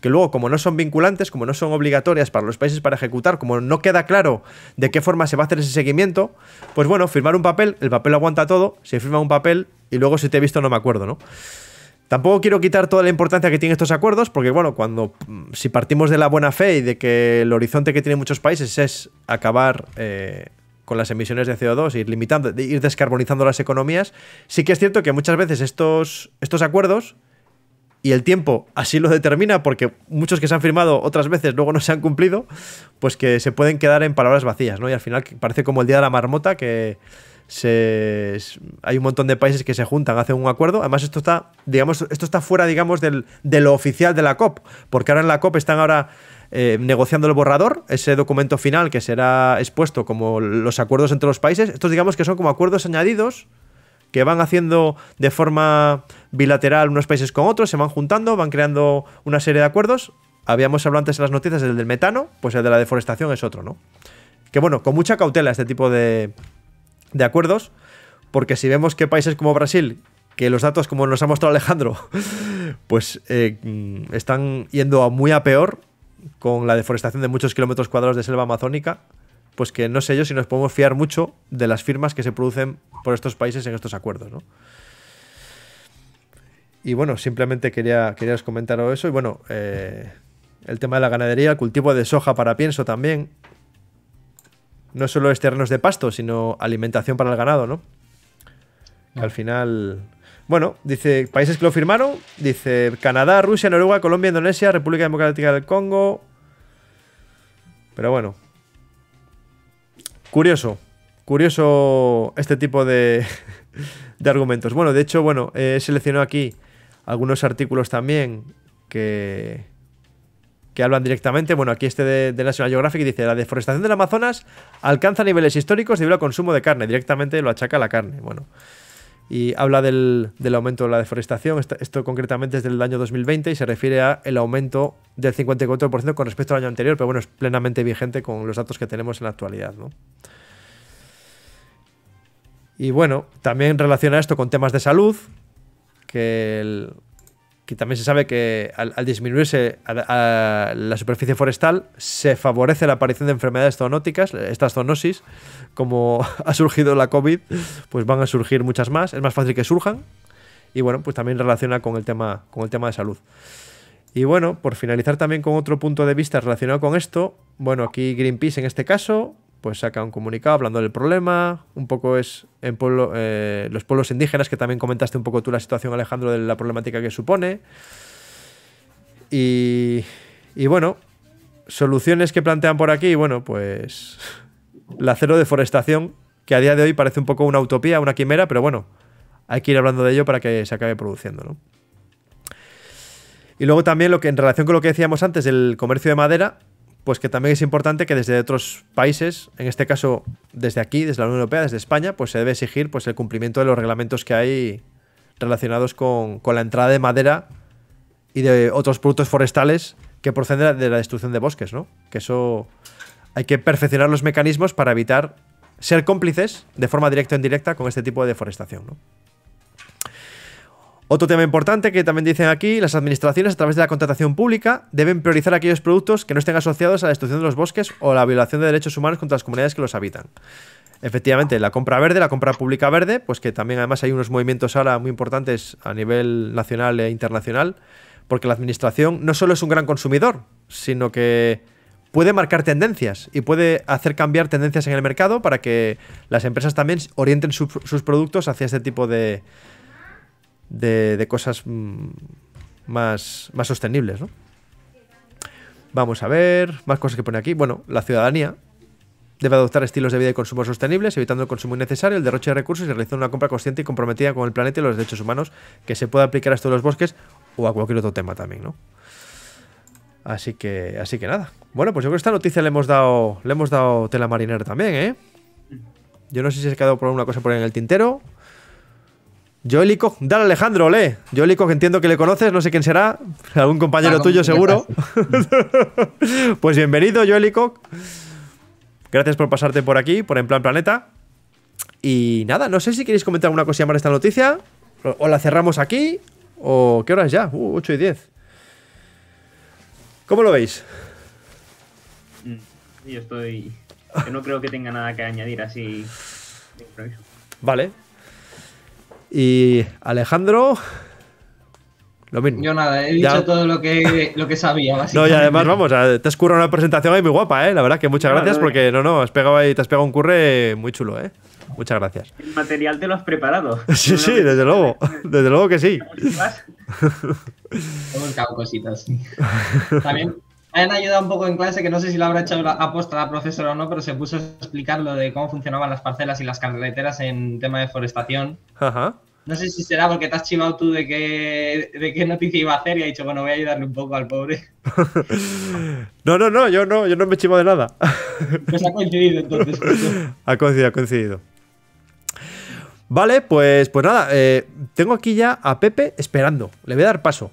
que luego, como no son vinculantes, como no son obligatorias para los países para ejecutar, como no queda claro de qué forma se va a hacer ese seguimiento, pues bueno, firmar un papel, el papel aguanta todo, se firma un papel, y luego si te he visto no me acuerdo, ¿no? Tampoco quiero quitar toda la importancia que tienen estos acuerdos, porque bueno, cuando mm, si partimos de la buena fe y de que el horizonte que tienen muchos países es acabar eh, con las emisiones de CO2, ir limitando, ir descarbonizando las economías, sí que es cierto que muchas veces estos, estos acuerdos y el tiempo así lo determina, porque muchos que se han firmado otras veces luego no se han cumplido, pues que se pueden quedar en palabras vacías, ¿no? Y al final parece como el día de la marmota que hay un montón de países que se juntan, hacen un acuerdo. Además, esto está, digamos, esto está fuera, digamos, de lo oficial de la COP, porque ahora en la COP están ahora eh, negociando el borrador, ese documento final que será expuesto como los acuerdos entre los países. Estos, digamos, que son como acuerdos añadidos que van haciendo de forma bilateral unos países con otros, se van juntando, van creando una serie de acuerdos. Habíamos hablado antes en las noticias del del metano, pues el de la deforestación es otro, ¿no? Que bueno, con mucha cautela este tipo de, acuerdos, porque si vemos que países como Brasil, que los datos como nos ha mostrado Alejandro, pues eh, están yendo muy a peor con la deforestación de muchos kilómetros cuadrados de selva amazónica, pues que no sé yo si nos podemos fiar mucho de las firmas que se producen por estos países en estos acuerdos, ¿no? Y bueno, simplemente quería, quería comentar eso. Y bueno, eh, el tema de la ganadería, cultivo de soja para pienso también. No solo es terrenos de pasto, sino alimentación para el ganado, ¿no? al final. Bueno, dice países que lo firmaron: dice Canadá, Rusia, Noruega, Colombia, Indonesia, República Democrática del Congo. Pero bueno, Curioso, curioso este tipo de, de argumentos. Bueno, de hecho, bueno, he seleccionado aquí algunos artículos también que, que hablan directamente. Bueno, aquí este de, National Geographic dice: La deforestación del Amazonas alcanza niveles históricos debido al consumo de carne. Directamente lo achaca la carne. Bueno y habla del, aumento de la deforestación. Esto, concretamente es del año 2020 y se refiere al aumento del 54% con respecto al año anterior, pero bueno, es plenamente vigente con los datos que tenemos en la actualidad. Y bueno, también relaciona esto con temas de salud, que el, que también se sabe que al, disminuirse la superficie forestal se favorece la aparición de enfermedades zoonóticas, estas zoonosis, como ha surgido la COVID, pues van a surgir muchas más, es más fácil que surjan y bueno, pues también relaciona con el tema, con el tema de salud. Y bueno, por finalizar también con otro punto de vista relacionado con esto, bueno, aquí Greenpeace en este caso pues saca un comunicado hablando del problema, un poco es en pueblo, eh, los pueblos indígenas, que también comentaste un poco tú la situación, Alejandro, de la problemática que supone. Y, y bueno, soluciones que plantean por aquí, bueno, pues la cero deforestación, que a día de hoy parece un poco una utopía, una quimera, pero bueno, hay que ir hablando de ello para que se acabe produciendo, ¿no? Y luego también lo que en relación con lo que decíamos antes del comercio de madera, pues que también es importante que desde otros países, en este caso desde aquí, desde la Unión Europea, desde España, pues se debe exigir pues, el cumplimiento de los reglamentos que hay relacionados con, con la entrada de madera y de otros productos forestales que proceden de la destrucción de bosques, ¿no? Que eso hay que perfeccionar los mecanismos para evitar ser cómplices de forma directa o indirecta con este tipo de deforestación, ¿no? Otro tema importante que también dicen aquí, las administraciones a través de la contratación pública deben priorizar aquellos productos que no estén asociados a la destrucción de los bosques o la violación de derechos humanos contra las comunidades que los habitan. Efectivamente, la compra verde, la compra pública verde, pues que también además hay unos movimientos ahora muy importantes a nivel nacional e internacional, porque la administración no solo es un gran consumidor, sino que puede marcar tendencias y puede hacer cambiar tendencias en el mercado para que las empresas también orienten sus productos hacia este tipo de, de, cosas mm, más, más sostenibles, ¿no? Vamos a ver, más cosas que pone aquí. Bueno, la ciudadanía, debe adoptar estilos de vida y consumo sostenibles, evitando el consumo innecesario, el derroche de recursos y realizando una compra consciente y comprometida con el planeta y los derechos humanos que se pueda aplicar a estos los bosques o a cualquier otro tema también, ¿no? Así que, así que nada. Bueno, pues yo creo que esta noticia le hemos dado, le hemos dado tela marinera también, ¿eh? Yo no sé si se ha quedado por alguna cosa por ahí en el tintero. Joel dale Alejandro, ole. Joel entiendo que le conoces, no sé quién será, algún compañero tuyo seguro. pues bienvenido, Joel Gracias por pasarte por aquí, por En Plan Planeta. Y nada, no sé si queréis comentar alguna cosilla más esta noticia, o la cerramos aquí, o qué hora es ya, uh, 8 y 10. ¿Cómo lo veis? Mm, yo estoy... no creo que tenga nada que añadir así Vale, y Alejandro, lo mismo. Yo nada, he dicho todo lo que, lo sabía, básicamente. No, y además, vamos, te has currado una presentación ahí muy guapa, ¿eh? La verdad que muchas gracias porque, no, no, has pegado ahí, te has pegado un curre muy chulo, ¿eh? Muchas gracias. El material te lo has preparado. Sí, sí, desde luego. Desde luego que sí. Hemos cositas. También han ayudado un poco en clase, que no sé si lo habrá hecho aposta la profesora o no, pero se puso a explicar lo de cómo funcionaban las parcelas y las carreteras en tema de forestación. Ajá. No sé si será porque te has chivado tú de qué, qué noticia iba a hacer y ha dicho, bueno, voy a ayudarle un poco al pobre. no, no, no, yo no, yo no me he de nada. pues ha coincidido entonces. Ha coincidido, ha coincidido. Vale, pues, pues nada, eh, tengo aquí ya a Pepe esperando. Le voy a dar paso.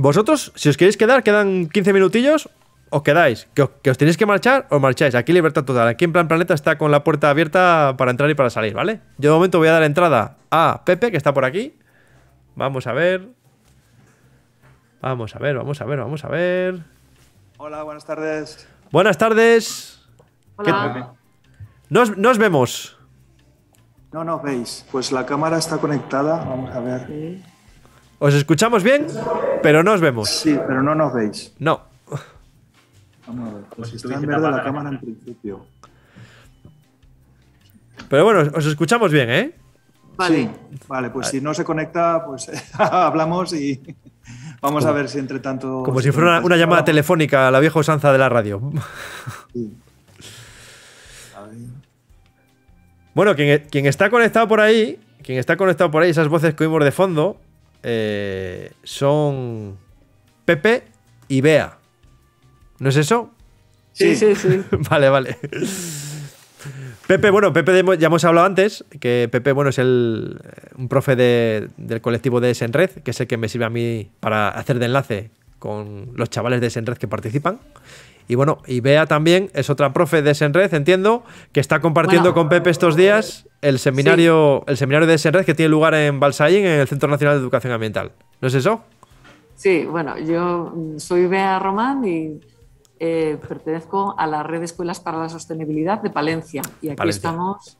Vosotros, si os queréis quedar, quedan 15 minutillos, os quedáis. Que os, tenéis que marchar, O marcháis. Aquí libertad total. Aquí en plan planeta está con la puerta abierta para entrar y para salir, ¿vale? Yo de momento voy a dar entrada a Pepe, que está por aquí. Vamos a ver. Vamos a ver, vamos a ver, vamos a ver. Hola, buenas tardes. Buenas tardes. Hola. Nos, nos vemos. No nos veis. Pues la cámara está conectada. Vamos a ver. Os escuchamos bien, pero no os vemos. Sí, pero no nos veis. No. Vamos a ver. Pues está en verde la cámara en principio. Pero bueno, os escuchamos bien, ¿eh? Vale. vale, pues si no se conecta, pues hablamos y vamos a ver si entre tanto. Como si fuera una, llamada telefónica a la vieja usanza de la radio. Sí. Bueno, quien, quien, está conectado por ahí, quien está conectado por ahí, esas voces que oímos de fondo, eh, son Pepe y Bea. ¿No es eso? Sí, sí, sí. vale, vale. Pepe, bueno, Pepe ya hemos hablado antes, que Pepe, bueno, es el, un profe del colectivo de Senred, que es el que me sirve a mí para hacer de enlace con los chavales de Senred que participan. Y bueno, y Bea también es otra profe de Senred, entiendo, que está compartiendo con Pepe estos días el seminario, el seminario de Senred que tiene lugar en Balsaín, en el Centro Nacional de Educación Ambiental. ¿No es eso? Sí, bueno, yo mm, soy Bea Román y eh, pertenezco a la Red de Escuelas para la Sostenibilidad de Palencia. Y aquí estamos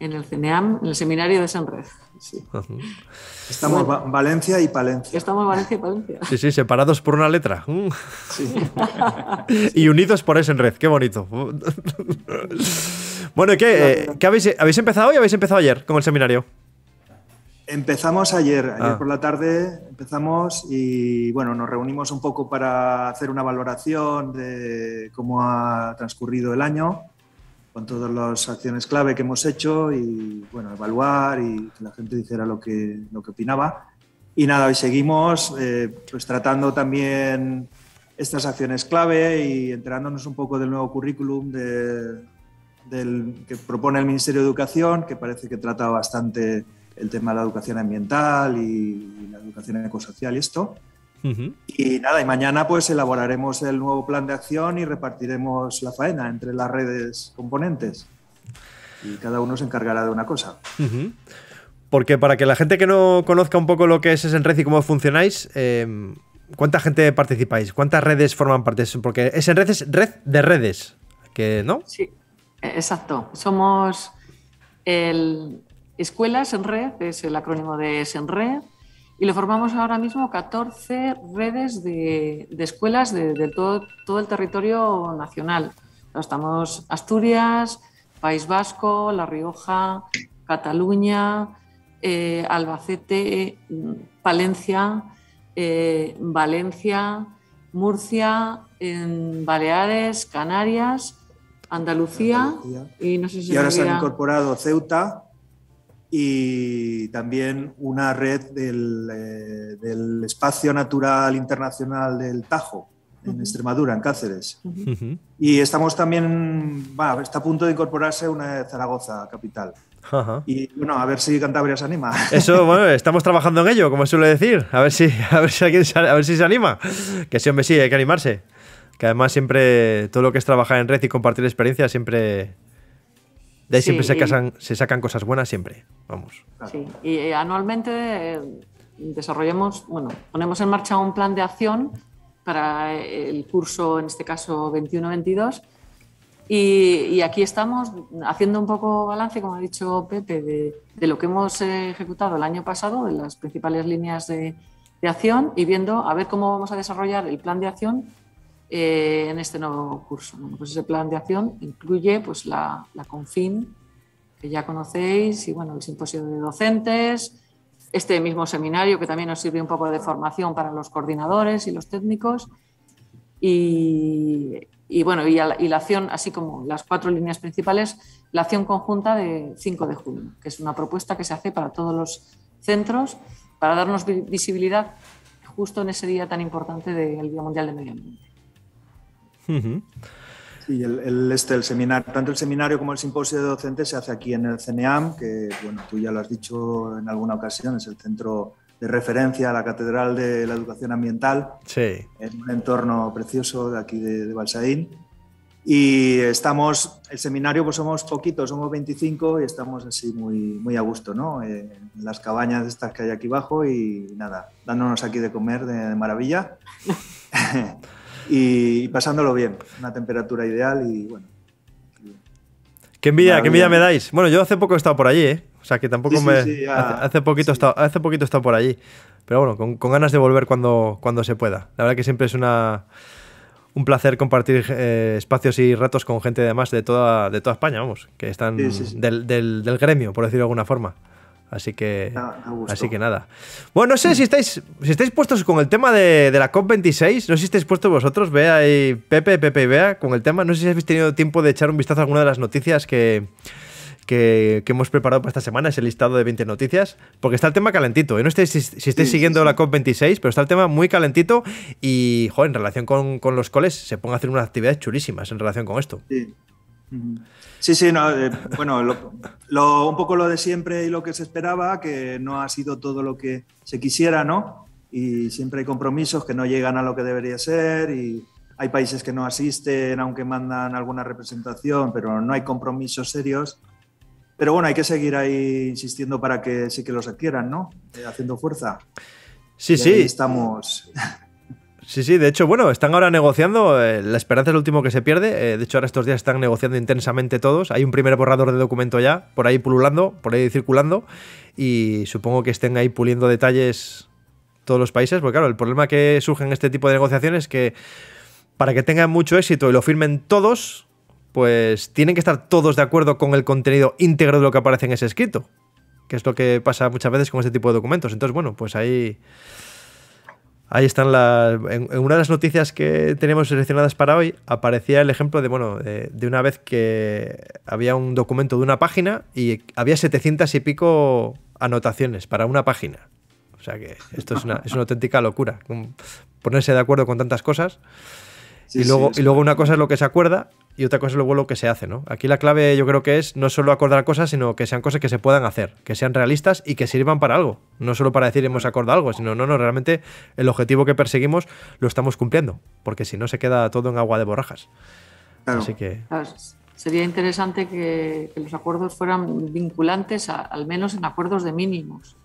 en el CENEAM, en el seminario de Senred. Estamos Valencia y Palencia. Estamos Valencia y Palencia. Sí, sí, separados por una letra. Mm. y unidos por Senred, qué bonito. Bueno, eh, qué, habéis, habéis, empezado hoy o habéis empezado ayer con el seminario? Empezamos ayer, ayer ah. por la tarde empezamos y bueno, nos reunimos un poco para hacer una valoración de cómo ha transcurrido el año con todas las acciones clave que hemos hecho y bueno, evaluar y que la gente dijera lo que, lo que opinaba. Y nada, hoy seguimos eh, pues tratando también estas acciones clave y enterándonos un poco del nuevo currículum de, del, que propone el Ministerio de Educación, que parece que trata bastante el tema de la educación ambiental y la educación ecosocial y esto. Y nada, y mañana pues elaboraremos el nuevo plan de acción y repartiremos la faena entre las redes componentes. Y cada uno se encargará de una cosa. Porque para que la gente que no conozca un poco lo que es Esenred y cómo funcionáis, em, ¿cuánta gente participáis? ¿Cuántas redes forman parte? Porque Esenred es red de redes, ¿no? Sí, eh, exacto. Somos el Escuelas en Red, es el acrónimo de SENRED, y le formamos ahora mismo 14 redes de, escuelas de, todo, el territorio nacional. Estamos Asturias, País Vasco, La Rioja, Cataluña, eh, Albacete, Palencia, eh, Valencia, Murcia, en Baleares, Canarias Andalucía, y ahora se han incorporado Ceuta y también una red eh, del, Espacio Natural Internacional del Tajo en Extremadura, en Cáceres. Y estamos también, está a punto de incorporarse una Zaragoza, capital. Y bueno, a ver si Cantabria se anima. Eso, bueno, estamos trabajando en ello, como suele decir. A ver si, a ver si, alguien, a ver si se anima. Que sí, hombre, sí, hay que animarse que además siempre todo lo que es trabajar en red y compartir experiencias siempre de ahí siempre se, casan, se sacan cosas buenas siempre vamos y eh, anualmente eh, desarrollamos bueno ponemos en marcha un plan de acción para eh, el curso en este caso 21-22 y, aquí estamos haciendo un poco balance, como ha dicho Pepe, de, lo que hemos ejecutado el año pasado, de las principales líneas de acción y viendo a ver cómo vamos a desarrollar el plan de acción eh, en este nuevo curso. Pues ese plan de acción incluye pues, la, la CONFIN, que ya conocéis, y bueno, el simposio de docentes, este mismo seminario que también nos sirve un poco de formación para los coordinadores y los técnicos. Y, bueno, y, la, acción, así como las cuatro líneas principales, la acción conjunta de 5 de junio, que es una propuesta que se hace para todos los centros para darnos visibilidad justo en ese día tan importante del Día Mundial del Medio Ambiente. Sí, el, este, el seminario, tanto el seminario como el simposio de docentes se hace aquí en el CNEAM, que bueno, tú ya lo has dicho en alguna ocasión, es el centro de referencia a la Catedral de la Educación Ambiental, sí. en un entorno precioso de aquí de, Balsaín. Y estamos, el seminario pues somos poquitos, somos 25 y estamos así muy, muy a gusto, ¿no? En eh, las cabañas estas que hay aquí abajo y nada, dándonos aquí de comer de, de maravilla. y pasándolo bien. Una temperatura ideal y bueno. Qué envidia, qué envidia me dais. Bueno, yo hace poco he estado por allí, ¿eh? O sea, que tampoco me. hace, poquito he estado, hace poquito por allí. Pero bueno, con, ganas de volver cuando, cuando se pueda. La verdad que siempre es una. Un placer compartir eh, espacios y ratos con gente además de toda, de toda España, vamos, que están del, del, del gremio, por decirlo de alguna forma. Así que, así que nada. Bueno, no sé si estáis, si estáis puestos con el tema de, de la COP26, no sé si estáis puestos vosotros, vea y Pepe, Pepe y Bea, con el tema. No sé si habéis tenido tiempo de echar un vistazo a alguna de las noticias que, que, hemos preparado para esta semana, es el listado de 20 noticias, porque está el tema calentito. y ¿eh? No sé si, si estáis siguiendo la COP26, pero está el tema muy calentito y, en relación con, con los coles, se pongan a hacer unas actividades chulísimas en relación con esto. Sí, sí, sí no, eh, bueno, lo, lo, un poco lo de siempre y lo que se esperaba, que no ha sido todo lo que se quisiera, ¿no? Y siempre hay compromisos que no llegan a lo que debería ser y hay países que no asisten, aunque mandan alguna representación, pero no hay compromisos serios. Pero bueno, hay que seguir ahí insistiendo para que sí que los adquieran, ¿no? Eh, haciendo fuerza. Sí, y sí. Estamos. Sí, sí, de hecho, bueno, están ahora negociando, eh, la esperanza es lo último que se pierde, eh, de hecho ahora estos días están negociando intensamente todos, hay un primer borrador de documento ya, por ahí pululando, por ahí circulando, y supongo que estén ahí puliendo detalles todos los países, porque claro, el problema que surge en este tipo de negociaciones es que para que tengan mucho éxito y lo firmen todos, pues tienen que estar todos de acuerdo con el contenido íntegro de lo que aparece en ese escrito, que es lo que pasa muchas veces con este tipo de documentos. Entonces, bueno, pues ahí... Ahí están las. En, una de las noticias que tenemos seleccionadas para hoy aparecía el ejemplo de, bueno, de, una vez que había un documento de una página y había 700 y pico anotaciones para una página. O sea que esto es una, auténtica locura. Ponerse de acuerdo con tantas cosas. y, luego, y luego una cosa es lo que se acuerda y otra cosa es lo bueno que se hace, ¿no? Aquí la clave yo creo que es no solo acordar cosas, sino que sean cosas que se puedan hacer, que sean realistas y que sirvan para algo. No solo para decir hemos acordado algo, sino no, no, realmente el objetivo que perseguimos lo estamos cumpliendo, porque si no se queda todo en agua de borrajas. Así que... Sería interesante que, los acuerdos fueran vinculantes, al menos en acuerdos de mínimos,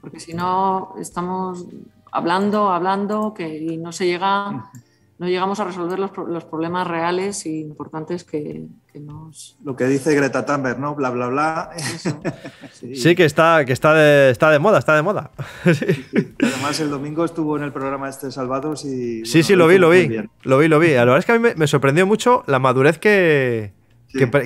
porque si no estamos hablando, hablando, que no se llega no llegamos a resolver los, problemas reales e importantes que, nos... Lo que dice Greta Thunberg, ¿no? Bla, bla, bla. sí. que, está, que está, de, está de moda, está de moda. Además, el domingo estuvo en el programa este Salvados y... Sí, sí, lo, vi, lo vi. Lo vi, lo vi. a La verdad es que a mí me, sorprendió mucho la madurez que,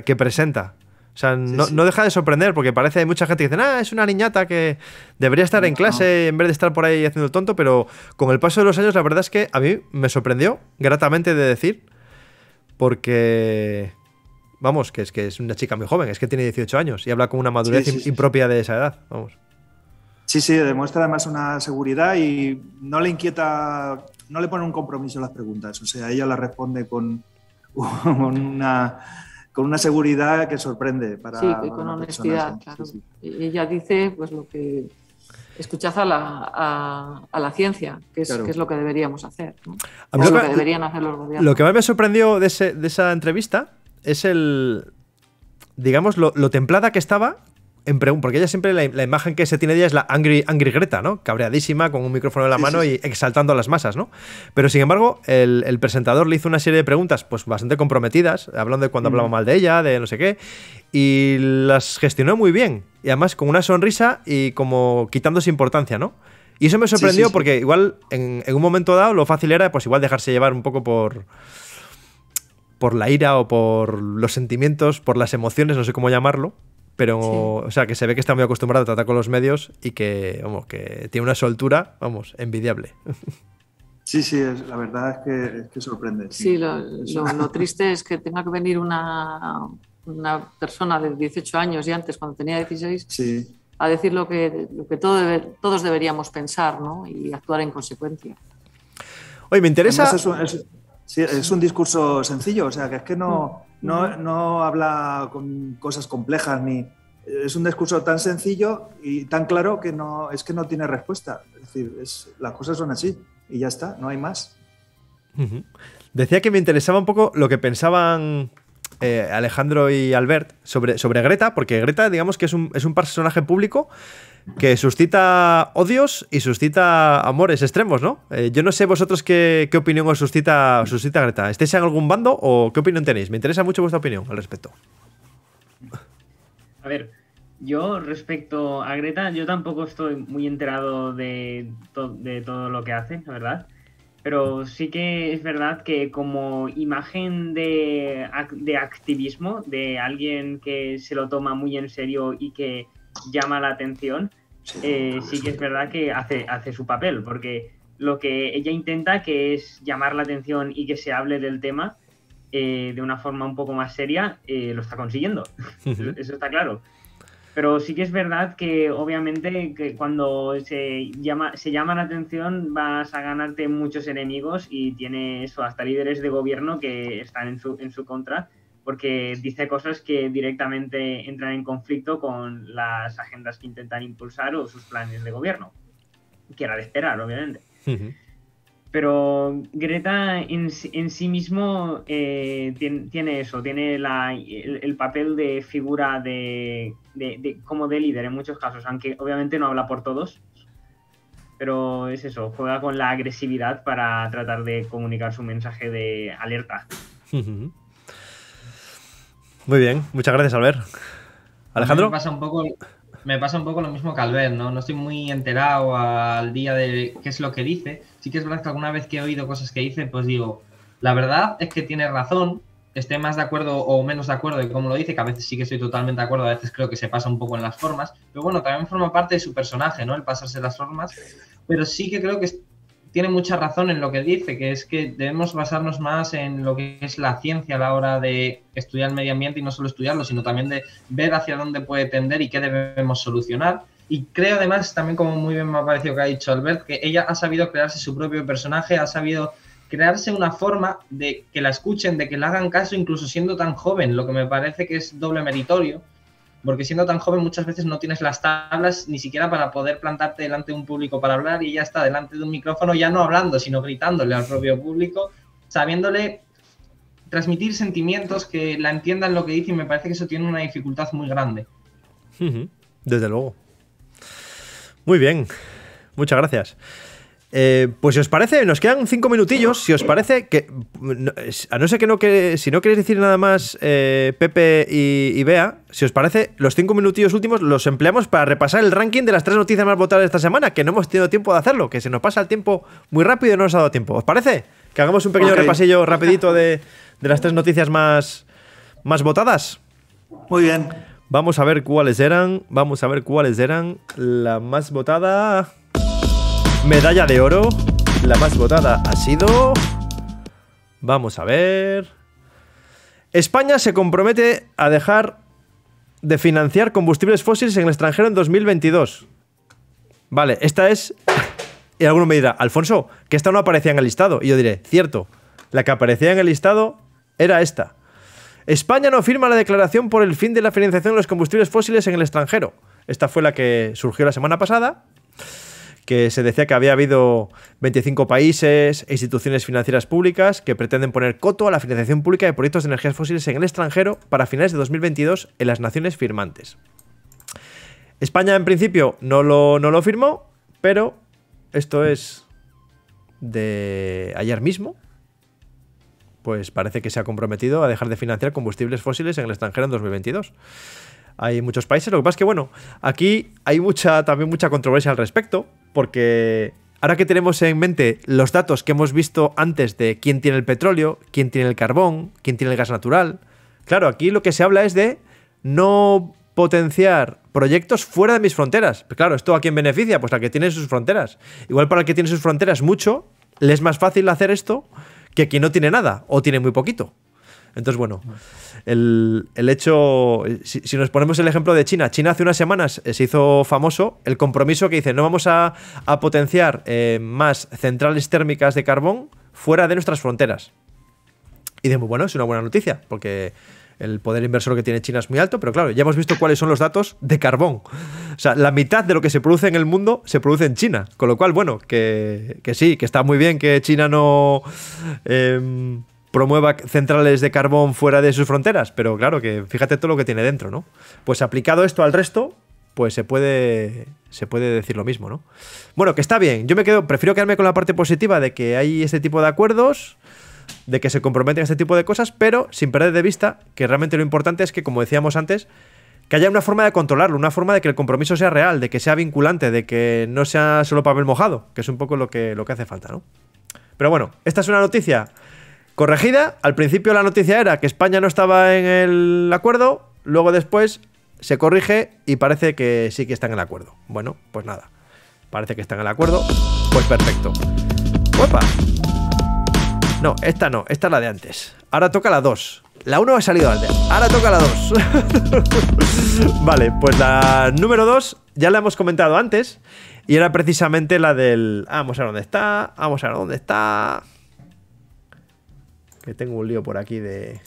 que presenta. O sea, no, deja de sorprender porque parece hay mucha gente que dice, ah, es una niñata que debería estar en clase en vez de estar por ahí haciendo el tonto, pero con el paso de los años la verdad es que a mí me sorprendió gratamente de decir, porque, vamos, que es que es una chica muy joven, es que tiene 18 años y habla con una madurez impropia de esa edad, vamos. Sí, sí, demuestra además una seguridad y no le inquieta, no le pone un compromiso a las preguntas, o sea, ella la responde con una con una seguridad que sorprende para sí con honestidad claro ella dice pues lo que escuchad a la, a, la ciencia que es, lo que deberíamos hacer lo que deberían hacer los lo que más me sorprendió de, de esa entrevista es el digamos lo templada que estaba porque ella siempre la, imagen que se tiene de ella es la angry, angry Greta, ¿no? Cabreadísima, con un micrófono en la mano y exaltando a las masas, ¿no? Pero sin embargo, el, presentador le hizo una serie de preguntas, pues bastante comprometidas, hablando de cuando hablaba mal de ella, de no sé qué, y las gestionó muy bien. Y además con una sonrisa y como quitándose importancia, ¿no? Y eso me sorprendió porque igual en, en, un momento dado lo fácil era pues igual dejarse llevar un poco por por la ira o por los sentimientos, por las emociones, no sé cómo llamarlo, pero o sea que se ve que está muy acostumbrado a tratar con los medios y que vamos que tiene una soltura vamos envidiable sí sí la verdad es que, sorprende sí, lo, triste es que tenga que venir una, una persona de 18 años y antes cuando tenía 16 a decir lo que lo que todo todos deberíamos pensar ¿no? y actuar en consecuencia Oye, me interesa. es un discurso sencillo, o sea, que es que no, mm. No, habla con cosas complejas ni. Es un discurso tan sencillo y tan claro que no, es que no tiene respuesta. Es decir, es, las cosas son así y ya está, no hay más. Decía que me interesaba un poco lo que pensaban eh, Alejandro y Albert sobre, sobre Greta, porque Greta, digamos que es un, es un personaje público que suscita odios y suscita amores extremos, ¿no? Eh, yo no sé vosotros qué, qué, opinión os suscita, suscita Greta. ¿Estáis en algún bando o qué opinión tenéis? Me interesa mucho vuestra opinión al respecto. A ver, yo respecto a Greta, yo tampoco estoy muy enterado de, de todo lo que hace, la verdad. Pero sí que es verdad que como imagen de, de activismo, de alguien que se lo toma muy en serio y que llama la atención, eh, sí que es verdad que hace, hace su papel, porque lo que ella intenta, que es llamar la atención y que se hable del tema eh, de una forma un poco más seria, eh, lo está consiguiendo. Eso está claro. Pero sí que es verdad que obviamente que cuando se llama, se llama la atención vas a ganarte muchos enemigos y tiene eso, hasta líderes de gobierno que están en su, en su contra porque dice cosas que directamente entran en conflicto con las agendas que intentan impulsar o sus planes de gobierno, que era de esperar, obviamente. Pero Greta en, sí mismo eh, tiene, eso, tiene el, papel de figura de, como de líder en muchos casos, aunque obviamente no habla por todos, pero es eso, juega con la agresividad para tratar de comunicar su mensaje de alerta. Muy bien, muchas gracias, Albert. Alejandro. Me pasa, un poco, me pasa un poco lo mismo que Albert, ¿no? No estoy muy enterado al día de qué es lo que dice. Sí que es verdad que alguna vez que he oído cosas que dice, pues digo, la verdad es que tiene razón, esté más de acuerdo o menos de acuerdo de cómo lo dice, que a veces sí que estoy totalmente de acuerdo, a veces creo que se pasa un poco en las formas, pero bueno, también forma parte de su personaje, ¿no? El pasarse las formas, pero sí que creo que tiene mucha razón en lo que dice, que es que debemos basarnos más en lo que es la ciencia a la hora de estudiar el medio ambiente y no solo estudiarlo, sino también de ver hacia dónde puede tender y qué debemos solucionar. Y creo además, también como muy bien me ha parecido que ha dicho Albert, que ella ha sabido crearse su propio personaje, ha sabido crearse una forma de que la escuchen, de que le hagan caso, incluso siendo tan joven, lo que me parece que es doble meritorio porque siendo tan joven muchas veces no tienes las tablas ni siquiera para poder plantarte delante de un público para hablar y ya está delante de un micrófono ya no hablando, sino gritándole al propio público, sabiéndole transmitir sentimientos que la entiendan lo que dice y me parece que eso tiene una dificultad muy grande. Desde luego. Muy bien. Muchas gracias. Eh, pues si os parece, nos quedan cinco minutillos. Si os parece, que a no ser que no que, si no queréis decir nada más, eh, Pepe y, Bea, si os parece, los cinco minutillos últimos los empleamos para repasar el ranking de las tres noticias más votadas de esta semana, que no hemos tenido tiempo de hacerlo, que se nos pasa el tiempo muy rápido y no nos ha dado tiempo. ¿Os parece? Que hagamos un pequeño repasillo rapidito de, las tres noticias más, más votadas. Muy bien. Vamos a ver cuáles eran. Vamos a ver cuáles eran. La más votada. Medalla de oro. La más votada ha sido... Vamos a ver... España se compromete a dejar de financiar combustibles fósiles en el extranjero en 2022. Vale, esta es... Y alguno me dirá, Alfonso, que esta no aparecía en el listado. Y yo diré, cierto, la que aparecía en el listado era esta. España no firma la declaración por el fin de la financiación de los combustibles fósiles en el extranjero. Esta fue la que surgió la semana pasada que se decía que había habido 25 países e instituciones financieras públicas que pretenden poner coto a la financiación pública de proyectos de energías fósiles en el extranjero para finales de 2022 en las naciones firmantes. España en principio no lo, no lo firmó, pero esto es de ayer mismo, pues parece que se ha comprometido a dejar de financiar combustibles fósiles en el extranjero en 2022. Hay muchos países, lo que pasa es que bueno, aquí hay mucha también mucha controversia al respecto, porque ahora que tenemos en mente los datos que hemos visto antes de quién tiene el petróleo, quién tiene el carbón, quién tiene el gas natural, claro, aquí lo que se habla es de no potenciar proyectos fuera de mis fronteras. Pues claro, ¿esto a quién beneficia? Pues al que tiene sus fronteras. Igual para el que tiene sus fronteras mucho, le es más fácil hacer esto que quien no tiene nada o tiene muy poquito. Entonces, bueno, el, hecho, si, nos ponemos el ejemplo de China, China hace unas semanas eh, se hizo famoso el compromiso que dice, no vamos a, potenciar eh, más centrales térmicas de carbón fuera de nuestras fronteras. Y muy pues bueno, es una buena noticia, porque el poder inversor que tiene China es muy alto, pero claro, ya hemos visto cuáles son los datos de carbón. O sea, la mitad de lo que se produce en el mundo se produce en China. Con lo cual, bueno, que, que sí, que está muy bien que China no... Em, promueva centrales de carbón fuera de sus fronteras, pero claro que fíjate todo lo que tiene dentro, ¿no? Pues aplicado esto al resto, pues se puede se puede decir lo mismo, ¿no? Bueno, que está bien. Yo me quedo prefiero quedarme con la parte positiva de que hay este tipo de acuerdos, de que se comprometen a este tipo de cosas, pero sin perder de vista que realmente lo importante es que como decíamos antes, que haya una forma de controlarlo, una forma de que el compromiso sea real, de que sea vinculante, de que no sea solo papel mojado, que es un poco lo que lo que hace falta, ¿no? Pero bueno, esta es una noticia Corregida, al principio la noticia era que España no estaba en el acuerdo, luego después se corrige y parece que sí que está en el acuerdo. Bueno, pues nada, parece que está en el acuerdo, pues perfecto. ¡Opa! No, esta no, esta es la de antes. Ahora toca la 2. La 1 ha salido antes, ahora toca la 2. vale, pues la número 2 ya la hemos comentado antes y era precisamente la del... Vamos a ver dónde está, vamos a ver dónde está... Que tengo un lío por aquí de...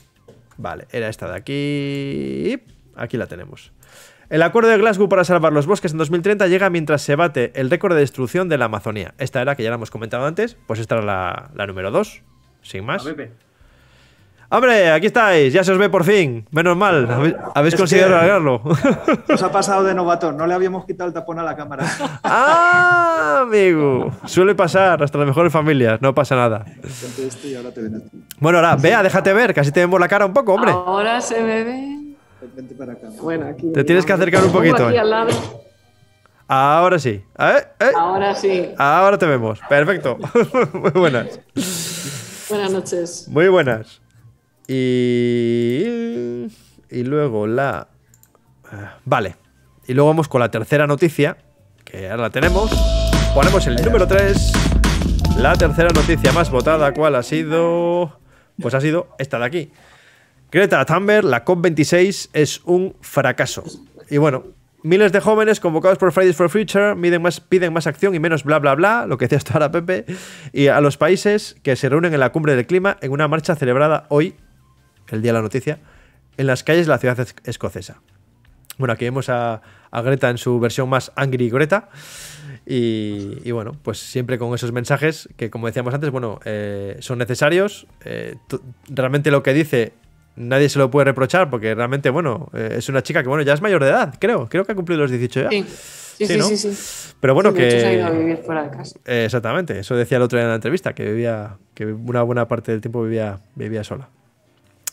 Vale, era esta de aquí... Aquí la tenemos. El acuerdo de Glasgow para salvar los bosques en 2030 llega mientras se bate el récord de destrucción de la Amazonía. Esta era, que ya la hemos comentado antes, pues esta era la, número 2, sin más. ¡Hombre, aquí estáis! Ya se os ve por fin. Menos mal, ah, habéis, conseguido alargarlo. Nos ha pasado de novato no le habíamos quitado el tapón a la cámara. ¡Ah, amigo! Suele pasar, hasta las mejores familias, no pasa nada. bueno, ahora, vea, déjate ver, casi te vemos la cara un poco, hombre. Ahora se me ve. para acá. Bueno, aquí. Te tienes que acercar un poquito. Eh. Ahora sí. Eh, eh. Ahora sí. Ahora te vemos. Perfecto. Muy buenas. Buenas noches. Muy buenas. Y, y luego la... Ah, vale. Y luego vamos con la tercera noticia, que ahora la tenemos. Ponemos el número 3. La tercera noticia más votada, ¿cuál ha sido? Pues ha sido esta de aquí. Greta Thunberg, la COP26 es un fracaso. Y bueno, miles de jóvenes convocados por Fridays for Future piden más, piden más acción y menos bla bla bla, lo que decía hasta ahora Pepe, y a los países que se reúnen en la cumbre del clima en una marcha celebrada hoy el día de la noticia, en las calles de la ciudad escocesa. Bueno, aquí vemos a, Greta en su versión más angry Greta. Y, bueno, pues siempre con esos mensajes que, como decíamos antes, bueno, eh, son necesarios. Eh, realmente lo que dice nadie se lo puede reprochar porque realmente, bueno, eh, es una chica que, bueno, ya es mayor de edad, creo. Creo que ha cumplido los 18 ya. Sí, sí, sí, sí, Pero bueno, que... ido a vivir fuera exactamente, eso decía el otro día en la entrevista, que vivía, que una buena parte del tiempo vivía, vivía sola.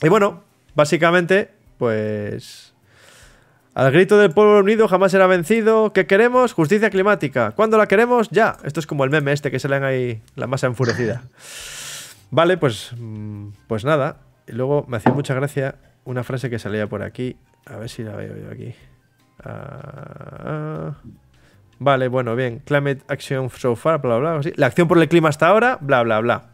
Y bueno, básicamente, pues... Al grito del pueblo unido jamás será vencido. ¿Qué queremos? Justicia climática. ¿Cuándo la queremos? Ya. Esto es como el meme este que se ahí la masa enfurecida. Vale, pues, mm, pues nada. Y luego me hacía mucha gracia una frase que salía por aquí. A ver si la había oído aquí. Ah, ah. vale, bueno, bien. Climate action so far, bla, bla, bla. La acción por el clima hasta ahora, bla, bla, bla.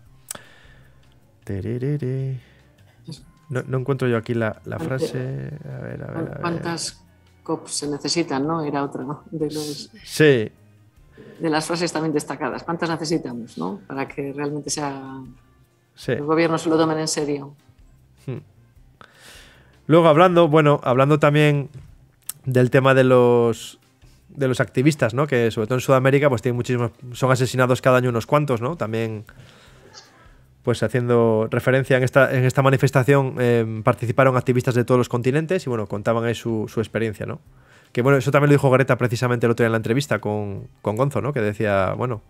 No, encuentro yo aquí la, frase. A ver, a ver, ¿Cuántas COPs se necesitan, no? Era otra, De las frases también destacadas. ¿Cuántas necesitamos, no? Para que realmente sea... Sí. Los gobiernos se lo tomen en serio. Hmm. Luego hablando, bueno, hablando también del tema de los de los activistas, ¿no? Que sobre todo en Sudamérica pues tienen muchísimos son asesinados cada año unos cuantos, ¿no? También pues haciendo referencia en esta, en esta manifestación eh, participaron activistas de todos los continentes y bueno, contaban ahí su, su, experiencia, ¿no? Que bueno, eso también lo dijo Greta precisamente el otro día en la entrevista con, Gonzo, ¿no? Que decía, bueno,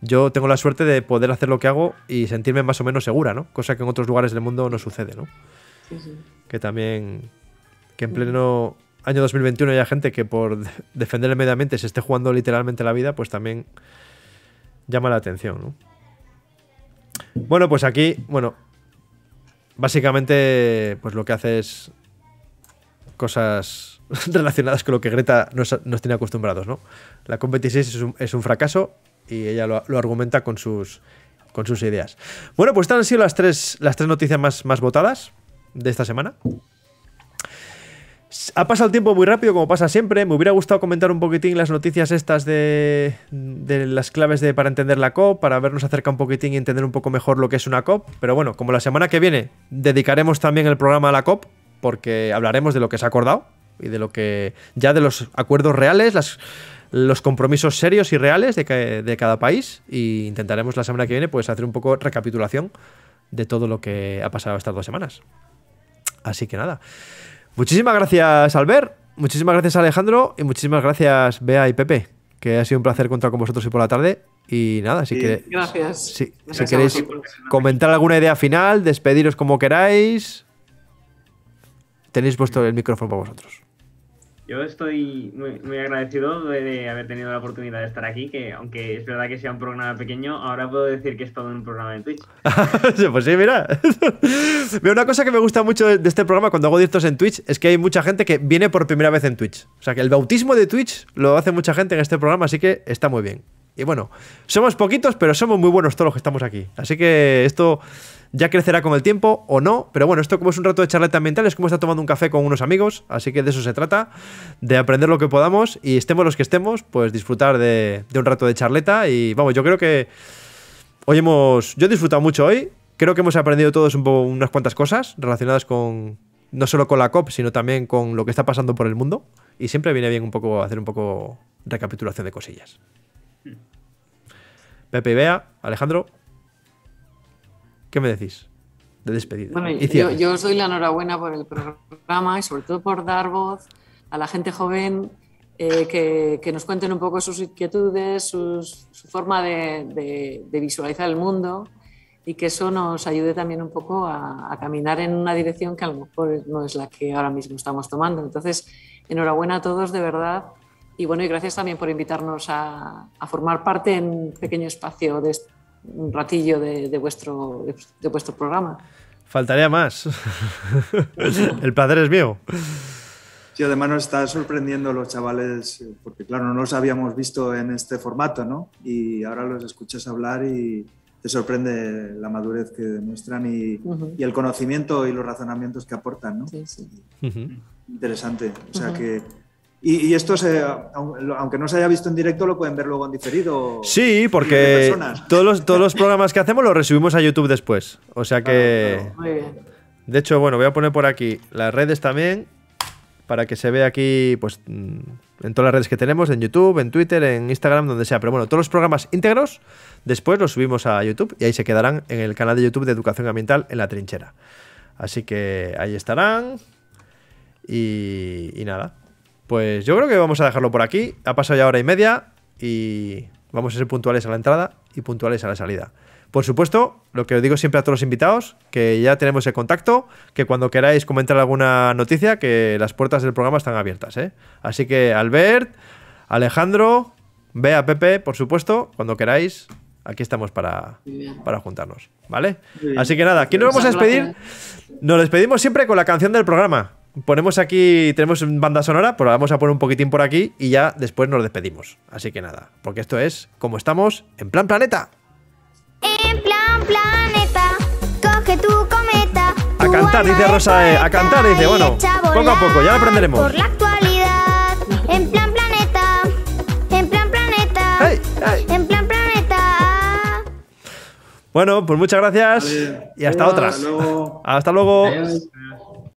yo tengo la suerte de poder hacer lo que hago y sentirme más o menos segura, ¿no? Cosa que en otros lugares del mundo no sucede, ¿no? Que también, que en pleno año 2021 haya gente que por defender el medio ambiente se esté jugando literalmente la vida, pues también llama la atención, ¿no? Bueno, pues aquí, bueno, básicamente, pues lo que hace es cosas relacionadas con lo que Greta nos, tiene acostumbrados, ¿no? La COP26 es un, fracaso y ella lo, argumenta con sus, con sus ideas. Bueno, pues estas han sido las tres, las tres noticias más, más votadas de esta semana. Ha pasado el tiempo muy rápido, como pasa siempre. Me hubiera gustado comentar un poquitín las noticias estas de, las claves de, para entender la COP, para vernos acerca un poquitín y entender un poco mejor lo que es una COP. Pero bueno, como la semana que viene dedicaremos también el programa a la COP, porque hablaremos de lo que se ha acordado y de lo que ya de los acuerdos reales, los compromisos serios y reales de, cada país. Y intentaremos la semana que viene pues hacer un poco recapitulación de todo lo que ha pasado estas dos semanas. Así que nada. Muchísimas gracias, Albert. Muchísimas gracias, Alejandro. Y muchísimas gracias, Bea y Pepe. Que ha sido un placer contar con vosotros hoy por la tarde. Y nada, si, que gracias. Si, si queréis comentar alguna idea final, despediros como queráis, tenéis vuestro el micrófono para vosotros. Yo estoy muy, agradecido de, haber tenido la oportunidad de estar aquí, que aunque es verdad que sea un programa pequeño, ahora puedo decir que es todo un programa de Twitch. pues sí, mira. una cosa que me gusta mucho de este programa cuando hago directos en Twitch es que hay mucha gente que viene por primera vez en Twitch. O sea, que el bautismo de Twitch lo hace mucha gente en este programa, así que está muy bien. Y bueno, somos poquitos, pero somos muy buenos todos los que estamos aquí. Así que esto ya crecerá con el tiempo o no, pero bueno, esto como es un rato de charleta ambiental, es como estar tomando un café con unos amigos, así que de eso se trata, de aprender lo que podamos y estemos los que estemos, pues disfrutar de, un rato de charleta y vamos, yo creo que hoy hemos, yo he disfrutado mucho hoy, creo que hemos aprendido todos unas cuantas cosas relacionadas con, no solo con la COP, sino también con lo que está pasando por el mundo y siempre viene bien un poco hacer un poco recapitulación de cosillas. Pepe Bea, Alejandro, ¿qué me decís? De despedida. yo, yo, os doy la enhorabuena por el programa y sobre todo por dar voz a la gente joven eh, que, nos cuenten un poco sus inquietudes, su forma de, visualizar el mundo y que eso nos ayude también un poco a, a, caminar en una dirección que a lo mejor no es la que ahora mismo estamos tomando. Entonces, enhorabuena a todos de verdad y bueno, y gracias también por invitarnos a, formar parte en un pequeño espacio de un ratillo de, vuestro, de vuestro programa. Faltaría más. El placer es mío. Sí, además nos está sorprendiendo los chavales, eh, porque claro, no los habíamos visto en este formato, ¿no? Y ahora los escuchas hablar y te sorprende la madurez que demuestran y, el conocimiento y los razonamientos que aportan, ¿no? Sí, sí. Interesante. O sea que y, esto, se, aunque no se haya visto en directo, lo pueden ver luego en diferido. Sí, porque todos los, todos los programas que hacemos los resubimos a YouTube después. O sea que... De hecho, bueno, voy a poner por aquí las redes también para que se vea aquí, pues, mm, en todas las redes que tenemos, en YouTube, en Twitter, en Instagram, donde sea. Pero bueno, todos los programas íntegros después los subimos a YouTube y ahí se quedarán en el canal de YouTube de Educación Ambiental en la Trinchera. Así que ahí estarán. Y, y nada, pues yo creo que vamos a dejarlo por aquí. Ha pasado ya hora y media y vamos a ser puntuales a la entrada y puntuales a la salida. Por supuesto, lo que os digo siempre a todos los invitados, que ya tenemos el contacto, que cuando queráis comentar alguna noticia, que las puertas del programa están abiertas. ¿eh? Así que Albert, Alejandro, Bea, Pepe, por supuesto, cuando queráis, aquí estamos para, para juntarnos, ¿vale? Así que nada, aquí nos vamos a despedir. Nos despedimos siempre con la canción del programa ponemos aquí, tenemos banda sonora, pero pues vamos a poner un poquitín por aquí y ya después nos despedimos. Así que nada, porque esto es como estamos en plan planeta. En plan planeta, coge tu cometa. a cantar, dice Rosa, eh, a cantar, dice, bueno, poco a poco, ya lo aprenderemos. Por la actualidad, en plan planeta, en plan planeta, en plan planeta. Bueno, pues muchas gracias y hasta otras. Hasta luego.